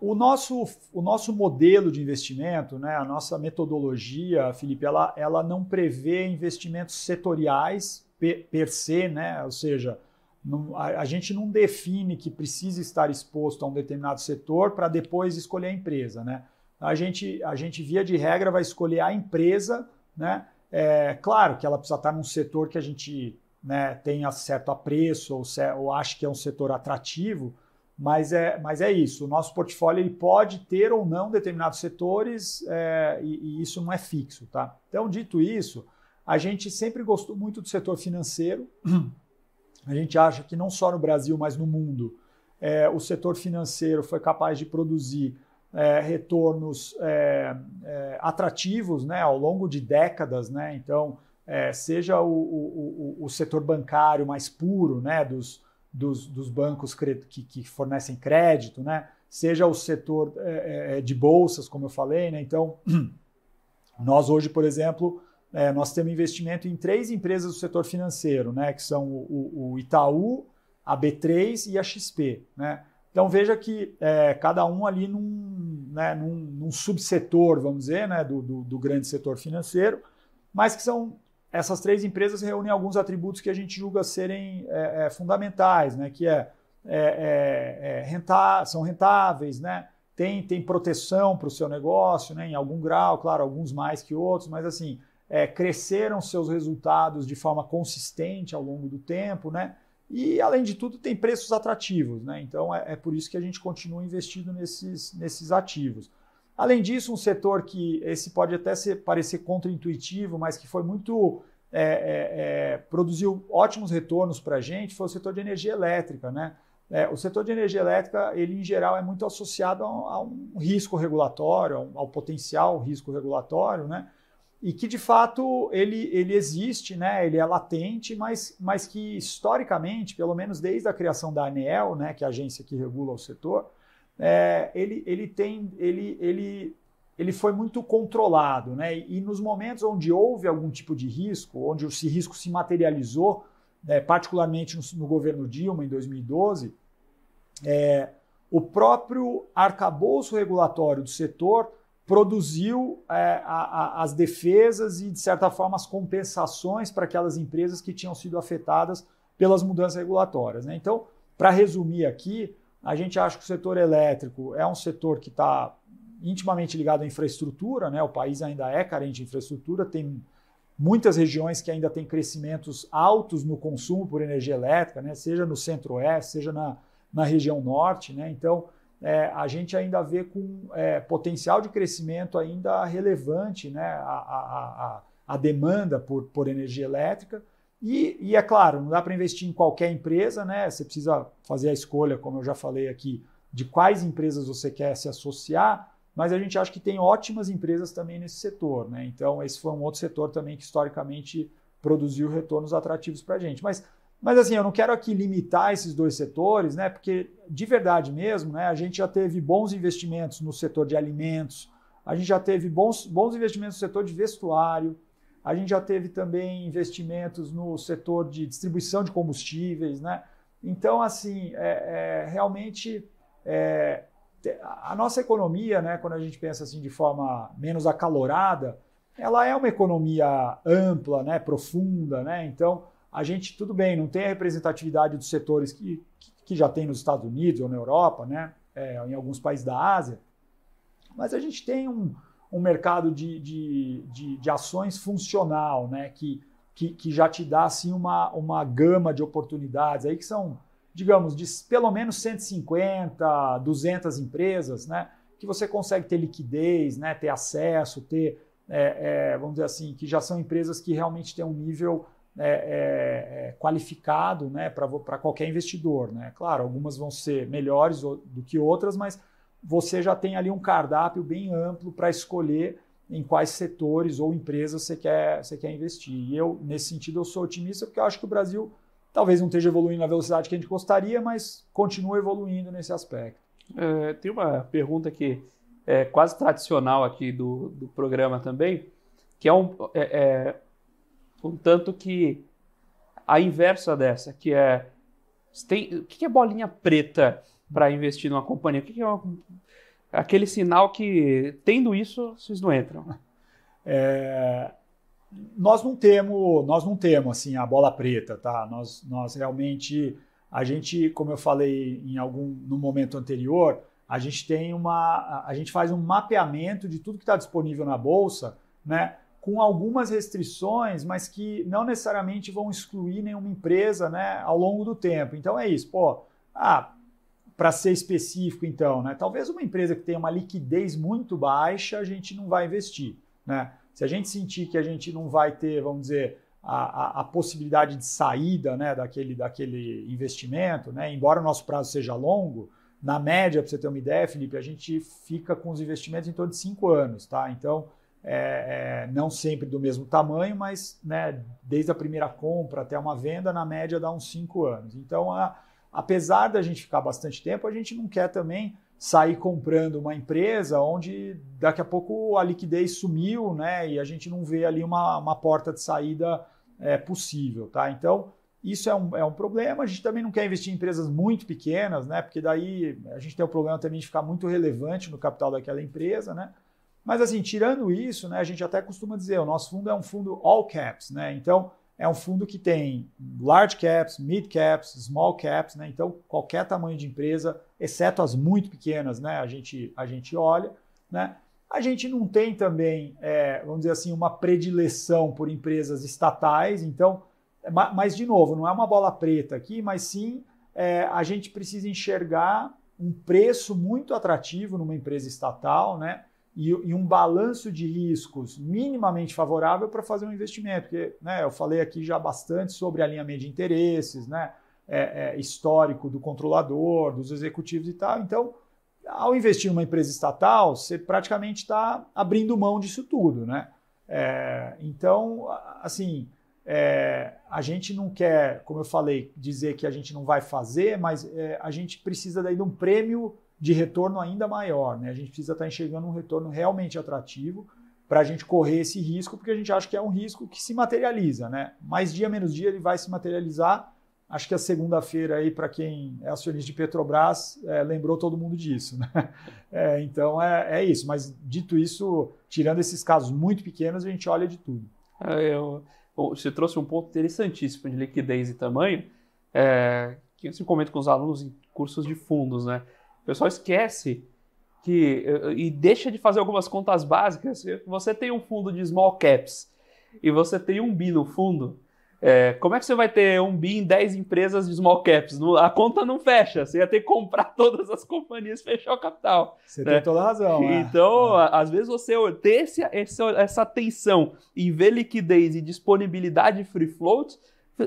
o, nosso, o nosso modelo de investimento, né, a nossa metodologia, Felipe, ela, ela não prevê investimentos setoriais per, per se, né, ou seja, não, a, a, gente não define que precisa estar exposto a um determinado setor para depois escolher a empresa, né? A gente, a gente, via de regra, vai escolher a empresa, né? É, claro que ela precisa estar num setor que a gente né, tenha certo apreço ou, ou acho que é um setor atrativo, mas é, mas é isso. O nosso portfólio ele pode ter ou não determinados setores é, e, e isso não é fixo, tá? Então, dito isso, a gente sempre gostou muito do setor financeiro, a gente acha que não só no Brasil, mas no mundo, é, o setor financeiro foi capaz de produzir é, retornos é, é atrativos né, ao longo de décadas. Né? Então, é, seja o, o, o, setor bancário mais puro, né, dos, dos, dos bancos que, que, fornecem crédito, né, seja o setor é, de bolsas, como eu falei. Né? Então, [CLEARS THROAT] nós hoje, por exemplo, é, nós temos investimento em três empresas do setor financeiro, né, que são o, o Itaú, a B3 e a XP. Né? Então veja que é, cada um ali num, né, num, num subsetor, vamos dizer, né, do, do, do, grande setor financeiro, mas que são essas três empresas reúnem alguns atributos que a gente julga serem é, é, fundamentais, né, que é, é, é, é são rentáveis, né, tem, tem proteção para o seu negócio, né, em algum grau, claro, alguns mais que outros, mas assim é, cresceram seus resultados de forma consistente ao longo do tempo, né? E, além de tudo, tem preços atrativos, né? Então, é, é por isso que a gente continua investindo nesses, nesses ativos. Além disso, um setor que esse pode até ser, parecer contraintuitivo, mas que foi muito. É, é, é produziu ótimos retornos para a gente, foi o setor de energia elétrica, né? É, o setor de energia elétrica, ele em geral é muito associado a, a um risco regulatório, ao, ao potencial risco regulatório, né? e que de fato ele, ele existe, né? ele é latente, mas, mas que historicamente, pelo menos desde a criação da ANEEL, né? que é a agência que regula o setor, é, ele, ele, tem, ele, ele, ele foi muito controlado. Né? E, e nos momentos onde houve algum tipo de risco, onde esse risco se materializou, né? particularmente no, no governo Dilma em 2012, é, o próprio arcabouço regulatório do setor produziu é, a, a, as defesas e, de certa forma, as compensações para aquelas empresas que tinham sido afetadas pelas mudanças regulatórias. Né? Então, para resumir aqui, a gente acha que o setor elétrico é um setor que está intimamente ligado à infraestrutura, né? o país ainda é carente de infraestrutura, tem muitas regiões que ainda têm crescimentos altos no consumo por energia elétrica, né? seja no centro-oeste, seja na, na região norte. Né? Então, é, a gente ainda vê com é, potencial de crescimento ainda relevante né, a, a, a, demanda por, por energia elétrica. E, e é claro, não dá para investir em qualquer empresa, né? Você precisa fazer a escolha, como eu já falei aqui, de quais empresas você quer se associar, mas a gente acha que tem ótimas empresas também nesse setor, né? Então, esse foi um outro setor também que historicamente produziu retornos atrativos para a gente. Mas mas assim, eu não quero aqui limitar esses dois setores, né? Porque de verdade mesmo, né? A gente já teve bons investimentos no setor de alimentos, a gente já teve bons, bons investimentos no setor de vestuário, a gente já teve também investimentos no setor de distribuição de combustíveis, né? Então, assim, é, é realmente é, a nossa economia, né? Quando a gente pensa assim de forma menos acalorada, ela é uma economia ampla, né? Profunda, né? Então a gente, tudo bem, não tem a representatividade dos setores que, que já tem nos Estados Unidos ou na Europa, né? É, em alguns países da Ásia, mas a gente tem um, um mercado de, de, de, de, ações funcional, né? Que, que, que, já te dá assim, uma, uma gama de oportunidades aí que são, digamos, de pelo menos 150, 200 empresas, né? Que você consegue ter liquidez, né? Ter acesso, ter, é, é, vamos dizer assim, que já são empresas que realmente têm um nível né, é, é, qualificado né, para qualquer investidor. Né? Claro, algumas vão ser melhores do que outras, mas você já tem ali um cardápio bem amplo para escolher em quais setores ou empresas você quer, você quer investir. E eu, nesse sentido, eu sou otimista porque eu acho que o Brasil talvez não esteja evoluindo na velocidade que a gente gostaria, mas continua evoluindo nesse aspecto. É, tem uma pergunta que é quase tradicional aqui do, do programa também, que é um, é, é Contanto que a inversa dessa, que é. Tem, o que é bolinha preta para investir numa companhia? O que é uma, aquele sinal que, tendo isso, vocês não entram? [LAUGHS] É, nós não temos, nós não temos assim a bola preta, tá? Nós, nós realmente, a gente, como eu falei em algum no momento anterior, a gente tem uma, a gente faz um mapeamento de tudo que está disponível na bolsa, né? com algumas restrições, mas que não necessariamente vão excluir nenhuma empresa né, ao longo do tempo. Então é isso, pô. Ah, para ser específico, então, né? Talvez uma empresa que tenha uma liquidez muito baixa, a gente não vai investir. Né? Se a gente sentir que a gente não vai ter, vamos dizer, a, a, a possibilidade de saída né, daquele, daquele investimento, né? embora o nosso prazo seja longo, na média, para você ter uma ideia, Felipe, a gente fica com os investimentos em torno de cinco anos, tá? Então, é, é, não sempre do mesmo tamanho, mas né, desde a primeira compra até uma venda, na média dá uns 5 anos. Então, a, apesar da gente ficar bastante tempo, a gente não quer também sair comprando uma empresa onde daqui a pouco a liquidez sumiu né, e a gente não vê ali uma, uma porta de saída é, possível. Tá? Então, isso é um, é um problema. A gente também não quer investir em empresas muito pequenas, né? Porque daí a gente tem o problema também de ficar muito relevante no capital daquela empresa, né? Mas assim, tirando isso, né, a gente até costuma dizer, o nosso fundo é um fundo all caps, né? Então, é um fundo que tem large caps, mid caps, small caps, né? Então, qualquer tamanho de empresa, exceto as muito pequenas, né? A gente, a gente olha, né? A gente não tem também, é, vamos dizer assim, uma predileção por empresas estatais, então, é, mas de novo, não é uma bola preta aqui, mas sim é, a gente precisa enxergar um preço muito atrativo numa empresa estatal, né? e, e um balanço de riscos minimamente favorável para fazer um investimento. Porque né, eu falei aqui já bastante sobre alinhamento de interesses, né, é, é, histórico do controlador, dos executivos e tal. Então, ao investir numa empresa estatal, você praticamente está abrindo mão disso tudo. Né? É, então, assim. É, a gente não quer, como eu falei, dizer que a gente não vai fazer, mas é, a gente precisa daí de um prêmio de retorno ainda maior. Né? A gente precisa estar tá enxergando um retorno realmente atrativo para a gente correr esse risco, porque a gente acha que é um risco que se materializa. Né? Mais dia menos dia ele vai se materializar. Acho que a segunda-feira aí, para quem é acionista de Petrobras, é, lembrou todo mundo disso. Né? [LAUGHS] É, então é, é isso. Mas dito isso, tirando esses casos muito pequenos, a gente olha de tudo. É, eu, você trouxe um ponto interessantíssimo de liquidez e tamanho, é, que eu sempre comento com os alunos em cursos de fundos, né? pessoal esquece que e deixa de fazer algumas contas básicas. Você tem um fundo de small caps e você tem um bi no fundo. É, como é que você vai ter um bi em 10 empresas de small caps? a conta não fecha, você ia ter que comprar [LAUGHS] todas as companhias, fechar o capital. Você né? tem toda a razão. É. Então, é. às vezes você ter esse, essa tensão e ver liquidez e disponibilidade free float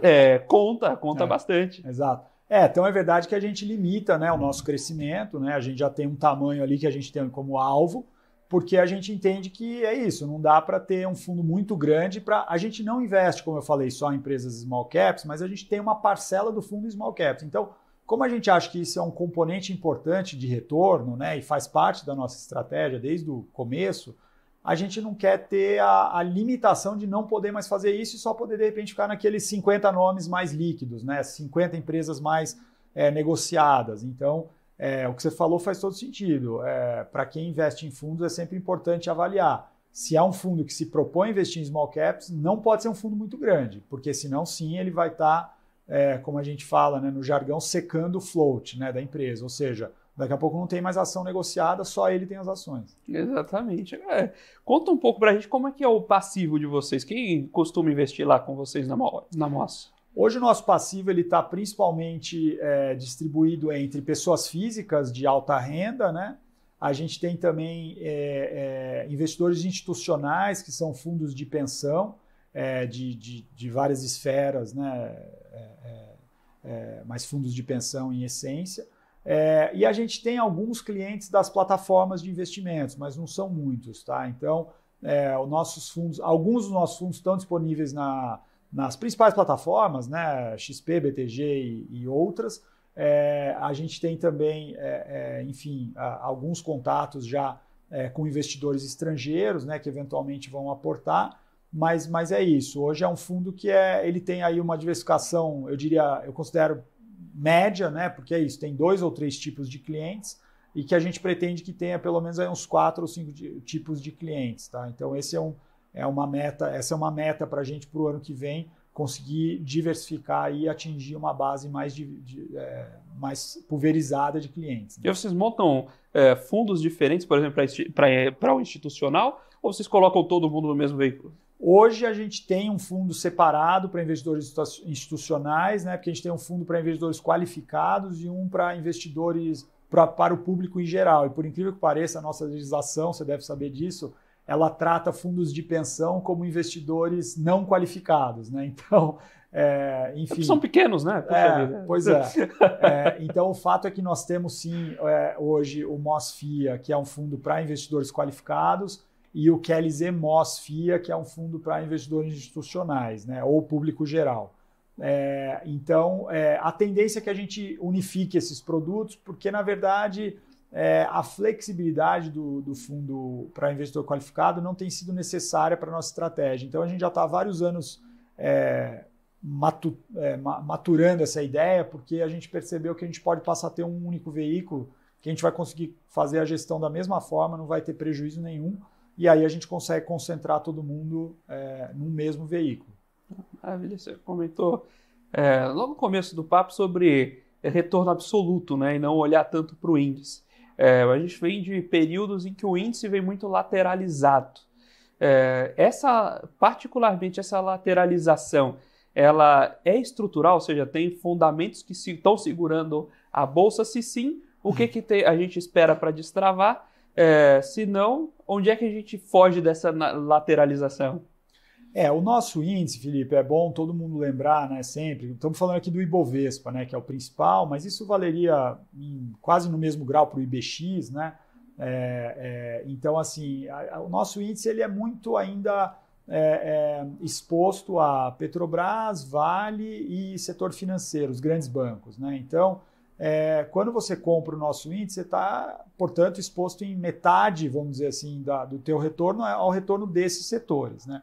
é, conta, conta é. bastante. Exato. É, então é verdade que a gente limita né, o nosso crescimento, né? A gente já tem um tamanho ali que a gente tem como alvo, porque a gente entende que é isso, não dá para ter um fundo muito grande para. A gente não investe, como eu falei, só em empresas small caps, mas a gente tem uma parcela do fundo small caps. Então, como a gente acha que isso é um componente importante de retorno né, e faz parte da nossa estratégia desde o começo, a gente não quer ter a, a, limitação de não poder mais fazer isso e só poder, de repente, ficar naqueles 50 nomes mais líquidos, né? 50 empresas mais é, negociadas. Então, é, o que você falou faz todo sentido. É, Para quem investe em fundos, é sempre importante avaliar. Se há é um fundo que se propõe a investir em small caps, não pode ser um fundo muito grande, porque senão, sim, ele vai estar, tá, é, como a gente fala né, no jargão, secando o float né, da empresa. Ou seja, Daqui a pouco não tem mais ação negociada, só ele tem as ações. Exatamente. É. Conta um pouco para a gente como é que é o passivo de vocês. Quem costuma investir lá com vocês na, na Moça? Hoje o nosso passivo ele está principalmente é, distribuído entre pessoas físicas de alta renda, né? A gente tem também é, é investidores institucionais que são fundos de pensão é, de, de, de, várias esferas, né? É, mas fundos de pensão em essência é, e a gente tem alguns clientes das plataformas de investimentos, mas não são muitos, tá? Então, é, os nossos fundos, alguns dos nossos fundos estão disponíveis na, nas principais plataformas, né? XP, BTG e, e outras. É, a gente tem também, é, é, enfim, a, alguns contatos já é, com investidores estrangeiros, né? Que eventualmente vão aportar. Mas, mas é isso. Hoje é um fundo que é, ele tem aí uma diversificação, eu diria, eu considero média, né? Porque é isso, tem dois ou três tipos de clientes e que a gente pretende que tenha pelo menos aí uns quatro ou cinco tipos de clientes, tá? Então esse é, um, é uma meta, essa é uma meta para a gente para o ano que vem conseguir diversificar e atingir uma base mais, de, de, é, mais pulverizada de clientes. Né? E vocês montam é, fundos diferentes, por exemplo, para o institucional, ou vocês colocam todo mundo no mesmo veículo? Hoje a gente tem um fundo separado para investidores institucionais, né? Porque a gente tem um fundo para investidores qualificados e um para investidores pra, para o público em geral. E por incrível que pareça, a nossa legislação, você deve saber disso, ela trata fundos de pensão como investidores não qualificados, né? Então, [LAUGHS] é, enfim. São pequenos, né? É, vida, Pois é. [LAUGHS] é. Então, o fato é que nós temos sim é, hoje o MOSFIA, que é um fundo para investidores qualificados e o Kelly Moss FIA, que é um fundo para investidores institucionais, né, ou público geral. É, então, é, a tendência é que a gente unifique esses produtos, porque, na verdade, é, a flexibilidade do, do fundo para investidor qualificado não tem sido necessária para a nossa estratégia. Então, a gente já está há vários anos é, matu, é, maturando essa ideia, porque a gente percebeu que a gente pode passar a ter um único veículo, que a gente vai conseguir fazer a gestão da mesma forma, não vai ter prejuízo nenhum e aí a gente consegue concentrar todo mundo é, mesmo veículo. Maravilha, você comentou é, logo no começo do papo sobre é, retorno absoluto, né, e não olhar tanto para o índice. É, a gente vem de períodos em que o índice vem muito lateralizado. É, essa, particularmente essa lateralização, ela é estrutural, ou seja, tem fundamentos que se, estão segurando a bolsa? Se sim, o que, que te, a gente espera para destravar? É, se não, Onde é que a gente foge dessa lateralização? É, o nosso índice, Felipe, é bom todo mundo lembrar, né, sempre. Estamos falando aqui do Ibovespa, né, que é o principal, mas isso valeria em, quase no mesmo grau para o IBX, né? É, é, então, assim, a, a, o nosso índice ele é muito ainda é, é exposto a Petrobras, Vale e setor financeiro, os grandes bancos, né? Então, é, quando você compra o nosso índice, você está, portanto, exposto em metade, vamos dizer assim, da, do teu retorno é, ao retorno desses setores. Né?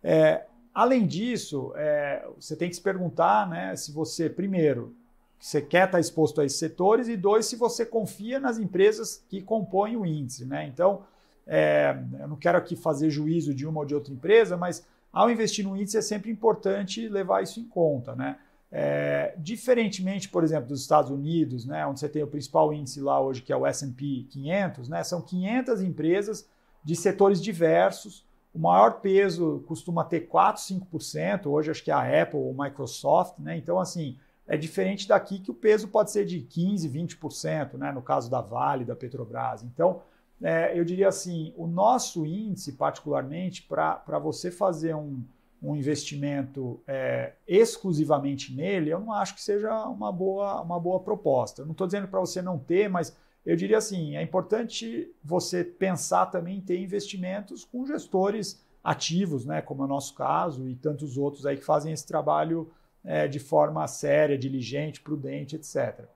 É, além disso, é, você tem que se perguntar né, se você, primeiro, você quer estar tá exposto a esses setores e dois, se você confia nas empresas que compõem o índice. Né? Então, é, eu não quero aqui fazer juízo de uma ou de outra empresa, mas ao investir no índice é sempre importante levar isso em conta. Né? É, diferentemente, por exemplo, dos Estados Unidos, né, onde você tem o principal índice lá hoje, que é o S&P 500, né, são 500 empresas de setores diversos. O maior peso costuma ter 4, 5%, hoje acho que é a Apple ou Microsoft. Né, então, assim, é diferente daqui que o peso pode ser de 15, 20%, né, no caso da Vale, da Petrobras. Então, é, eu diria assim, o nosso índice, particularmente, para você fazer um um investimento é, exclusivamente nele, eu não acho que seja uma boa, uma boa proposta. Eu não estou dizendo para você não ter, mas eu diria assim: é importante você pensar também em ter investimentos com gestores ativos, né, como é o nosso caso, e tantos outros aí que fazem esse trabalho é, de forma séria, diligente, prudente, etc.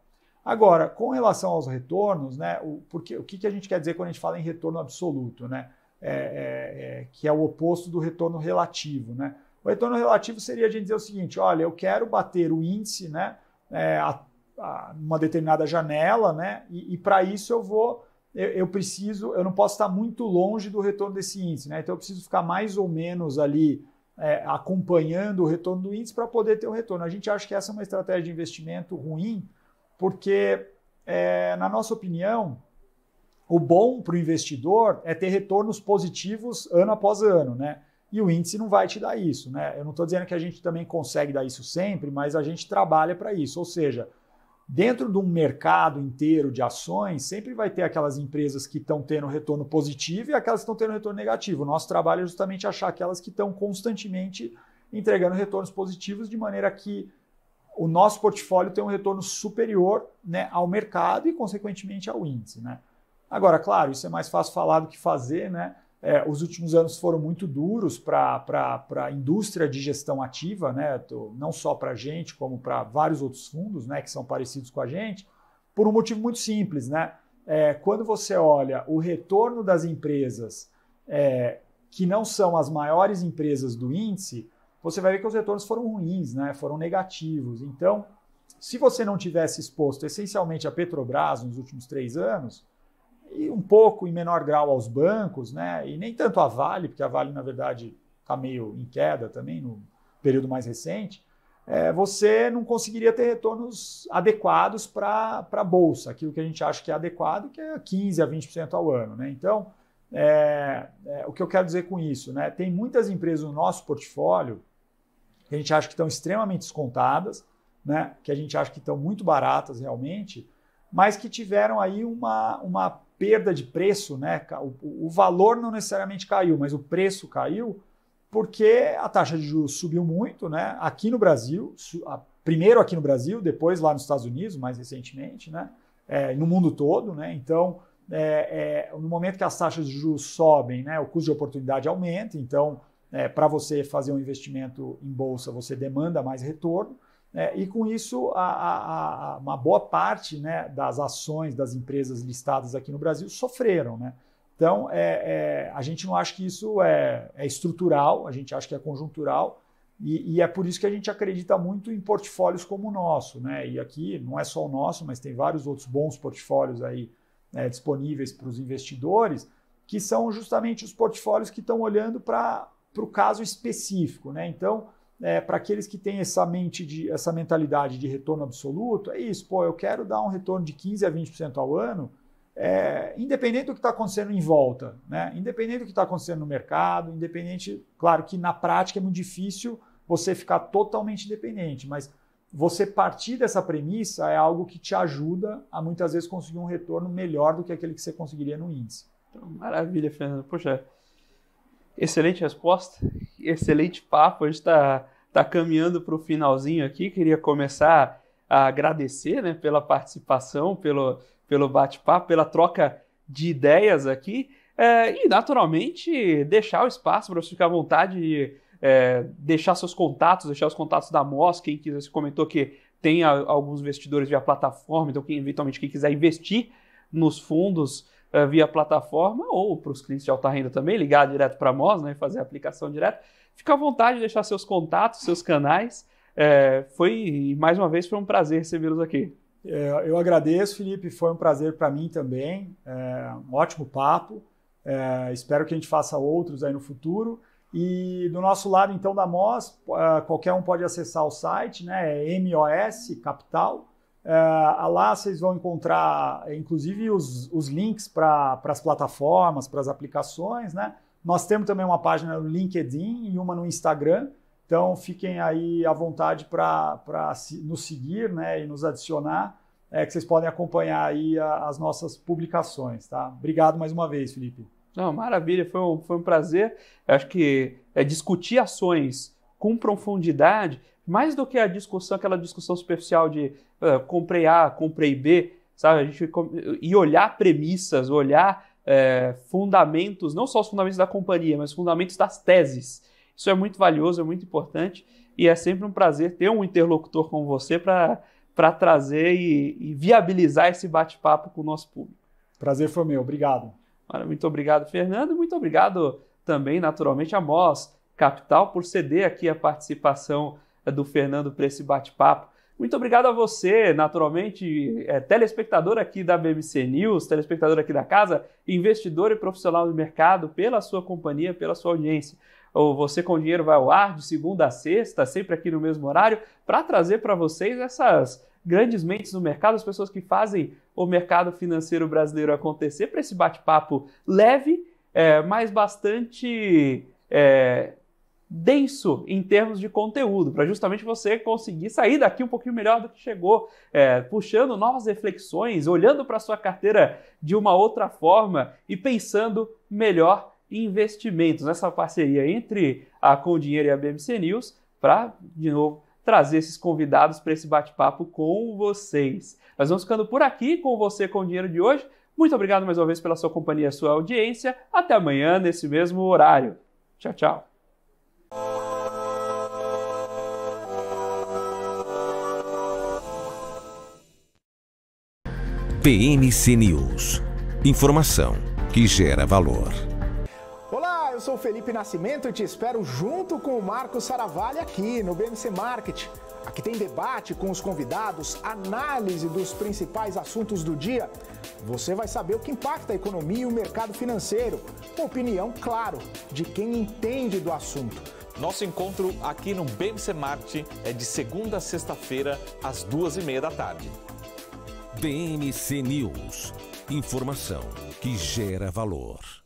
Agora, com relação aos retornos, né, o, porque, o que, que a gente quer dizer quando a gente fala em retorno absoluto? Né? É, é, é, que é o oposto do retorno relativo. Né? O retorno relativo seria a gente dizer o seguinte: olha, eu quero bater o índice né, é, a, a, uma determinada janela, né, e, e para isso eu vou. Eu, eu, preciso, eu não posso estar muito longe do retorno desse índice, né? Então eu preciso ficar mais ou menos ali é, acompanhando o retorno do índice para poder ter o um retorno. A gente acha que essa é uma estratégia de investimento ruim, porque, é, na nossa opinião, o bom para o investidor é ter retornos positivos ano após ano, né? E o índice não vai te dar isso, né? Eu não estou dizendo que a gente também consegue dar isso sempre, mas a gente trabalha para isso. Ou seja, dentro de um mercado inteiro de ações, sempre vai ter aquelas empresas que estão tendo retorno positivo e aquelas que estão tendo retorno negativo. O nosso trabalho é justamente achar aquelas que estão constantemente entregando retornos positivos de maneira que o nosso portfólio tem um retorno superior né, ao mercado e, consequentemente, ao índice. Né? Agora, claro, isso é mais fácil falar do que fazer, né? É, os últimos anos foram muito duros para a indústria de gestão ativa, né? não só para a gente, como para vários outros fundos né? que são parecidos com a gente, por um motivo muito simples. Né? É, quando você olha o retorno das empresas é, que não são as maiores empresas do índice, você vai ver que os retornos foram ruins, né? foram negativos. Então, se você não tivesse exposto essencialmente a Petrobras nos últimos três anos, e um pouco em menor grau aos bancos, né? e nem tanto a Vale, porque a Vale, na verdade, está meio em queda também no período mais recente, é, você não conseguiria ter retornos adequados para a Bolsa, aquilo que a gente acha que é adequado, que é 15% a 20% ao ano. Né? Então, é, é, o que eu quero dizer com isso? Né? Tem muitas empresas no nosso portfólio que a gente acha que estão extremamente descontadas, né? que a gente acha que estão muito baratas realmente, mas que tiveram aí uma, uma perda de preço, né? O, o valor não necessariamente caiu, mas o preço caiu porque a taxa de juros subiu muito, né? Aqui no Brasil, primeiro aqui no Brasil, depois lá nos Estados Unidos, mais recentemente, né? É, no mundo todo, né? Então, é, é, no momento que as taxas de juros sobem, né? O custo de oportunidade aumenta, então, é, para você fazer um investimento em bolsa, você demanda mais retorno. É, e com isso, a, a, a, uma boa parte né, das ações das empresas listadas aqui no Brasil sofreram. Né? Então, é, é, a gente não acha que isso é, é, estrutural, a gente acha que é conjuntural, e, e, é por isso que a gente acredita muito em portfólios como o nosso. Né? E aqui não é só o nosso, mas tem vários outros bons portfólios aí né, disponíveis para os investidores, que são justamente os portfólios que estão olhando para o caso específico. Né? Então, é, para aqueles que têm essa mente de essa mentalidade de retorno absoluto, é isso, pô, eu quero dar um retorno de 15 a 20% ao ano, é, independente do que está acontecendo em volta, né? independente do que está acontecendo no mercado, independente, claro que na prática é muito difícil você ficar totalmente dependente, mas você partir dessa premissa é algo que te ajuda a muitas vezes conseguir um retorno melhor do que aquele que você conseguiria no índice. Então, maravilha, Fernando. Poxa, Excelente resposta, excelente papo. A gente está tá caminhando para o finalzinho aqui. Queria começar a agradecer né, pela participação, pelo, pelo bate-papo, pela troca de ideias aqui. É, e, naturalmente, deixar o espaço para você ficar à vontade de é, deixar seus contatos, deixar os contatos da MOS, quem quiser, você comentou que tem a, alguns investidores via plataforma, então quem, eventualmente quem quiser investir nos fundos uh, via plataforma ou para os clientes de alta renda também, ligar direto para nós, né, fazer a aplicação direto. Fica à vontade de deixar seus contatos, seus canais. É, foi, mais uma vez, foi um prazer recebê-los aqui. É, eu agradeço, Felipe. Foi um prazer para mim também. É, um ótimo papo. É, espero que a gente faça outros aí no futuro. E do nosso lado, então, da MOS, eh, qualquer um pode acessar o site, né? É MOS Capital. Uh, lá vocês vão encontrar, inclusive, os, os links para as plataformas, para as aplicações, né? Nós temos também uma página no LinkedIn e uma no Instagram, então fiquem aí à vontade para nos seguir né? e nos adicionar, é, que vocês podem acompanhar aí a, as nossas publicações, tá? Obrigado mais uma vez, Felipe. Não, maravilha, foi um, foi um prazer. Eu acho que é, discutir ações com profundidade mais do que a discussão, aquela discussão superficial de uh, comprei A, comprei B, sabe? A gente e olhar premissas, olhar é, fundamentos, não só os fundamentos da companhia, mas fundamentos das teses. Isso é muito valioso, é muito importante e é sempre um prazer ter um interlocutor como você para trazer e, e, viabilizar esse bate-papo com o nosso público. Prazer foi meu, obrigado. Muito obrigado, Fernando, e muito obrigado também, naturalmente, a Moss Capital por ceder aqui a participação é do Fernando para esse bate-papo. Muito obrigado a você, naturalmente, é, telespectador aqui da BMC News, telespectador aqui da casa, investidor e profissional do mercado, pela sua companhia, pela sua audiência. Ou Você com Dinheiro vai ao ar de segunda a sexta, sempre aqui no mesmo horário, para trazer para vocês essas grandes mentes do mercado, as pessoas que fazem o mercado financeiro brasileiro acontecer, para esse bate-papo leve, é, mas bastante. É, denso em termos de conteúdo, para justamente você conseguir sair daqui um pouquinho melhor do que chegou, é, puxando novas reflexões, olhando para sua carteira de uma outra forma e pensando melhor em investimentos. Nessa parceria entre a Com Dinheiro e a BMC News, para, de novo, trazer esses convidados para esse bate-papo com vocês. Nós vamos ficando por aqui com você com o dinheiro de hoje. Muito obrigado mais uma vez pela sua companhia, sua audiência. Até amanhã nesse mesmo horário. Tchau, tchau. PMC News. Informação que gera valor. Olá, eu sou Felipe Nascimento e te espero junto com o Marco Saravalli aqui no BMC Market. Aqui tem debate com os convidados, análise dos principais assuntos do dia. Você vai saber o que impacta a economia e o mercado financeiro. Com opinião, claro, de quem entende do assunto. Nosso encontro aqui no BMC Market é de segunda a sexta-feira, às duas e meia da tarde. BMC News. Informação que gera valor.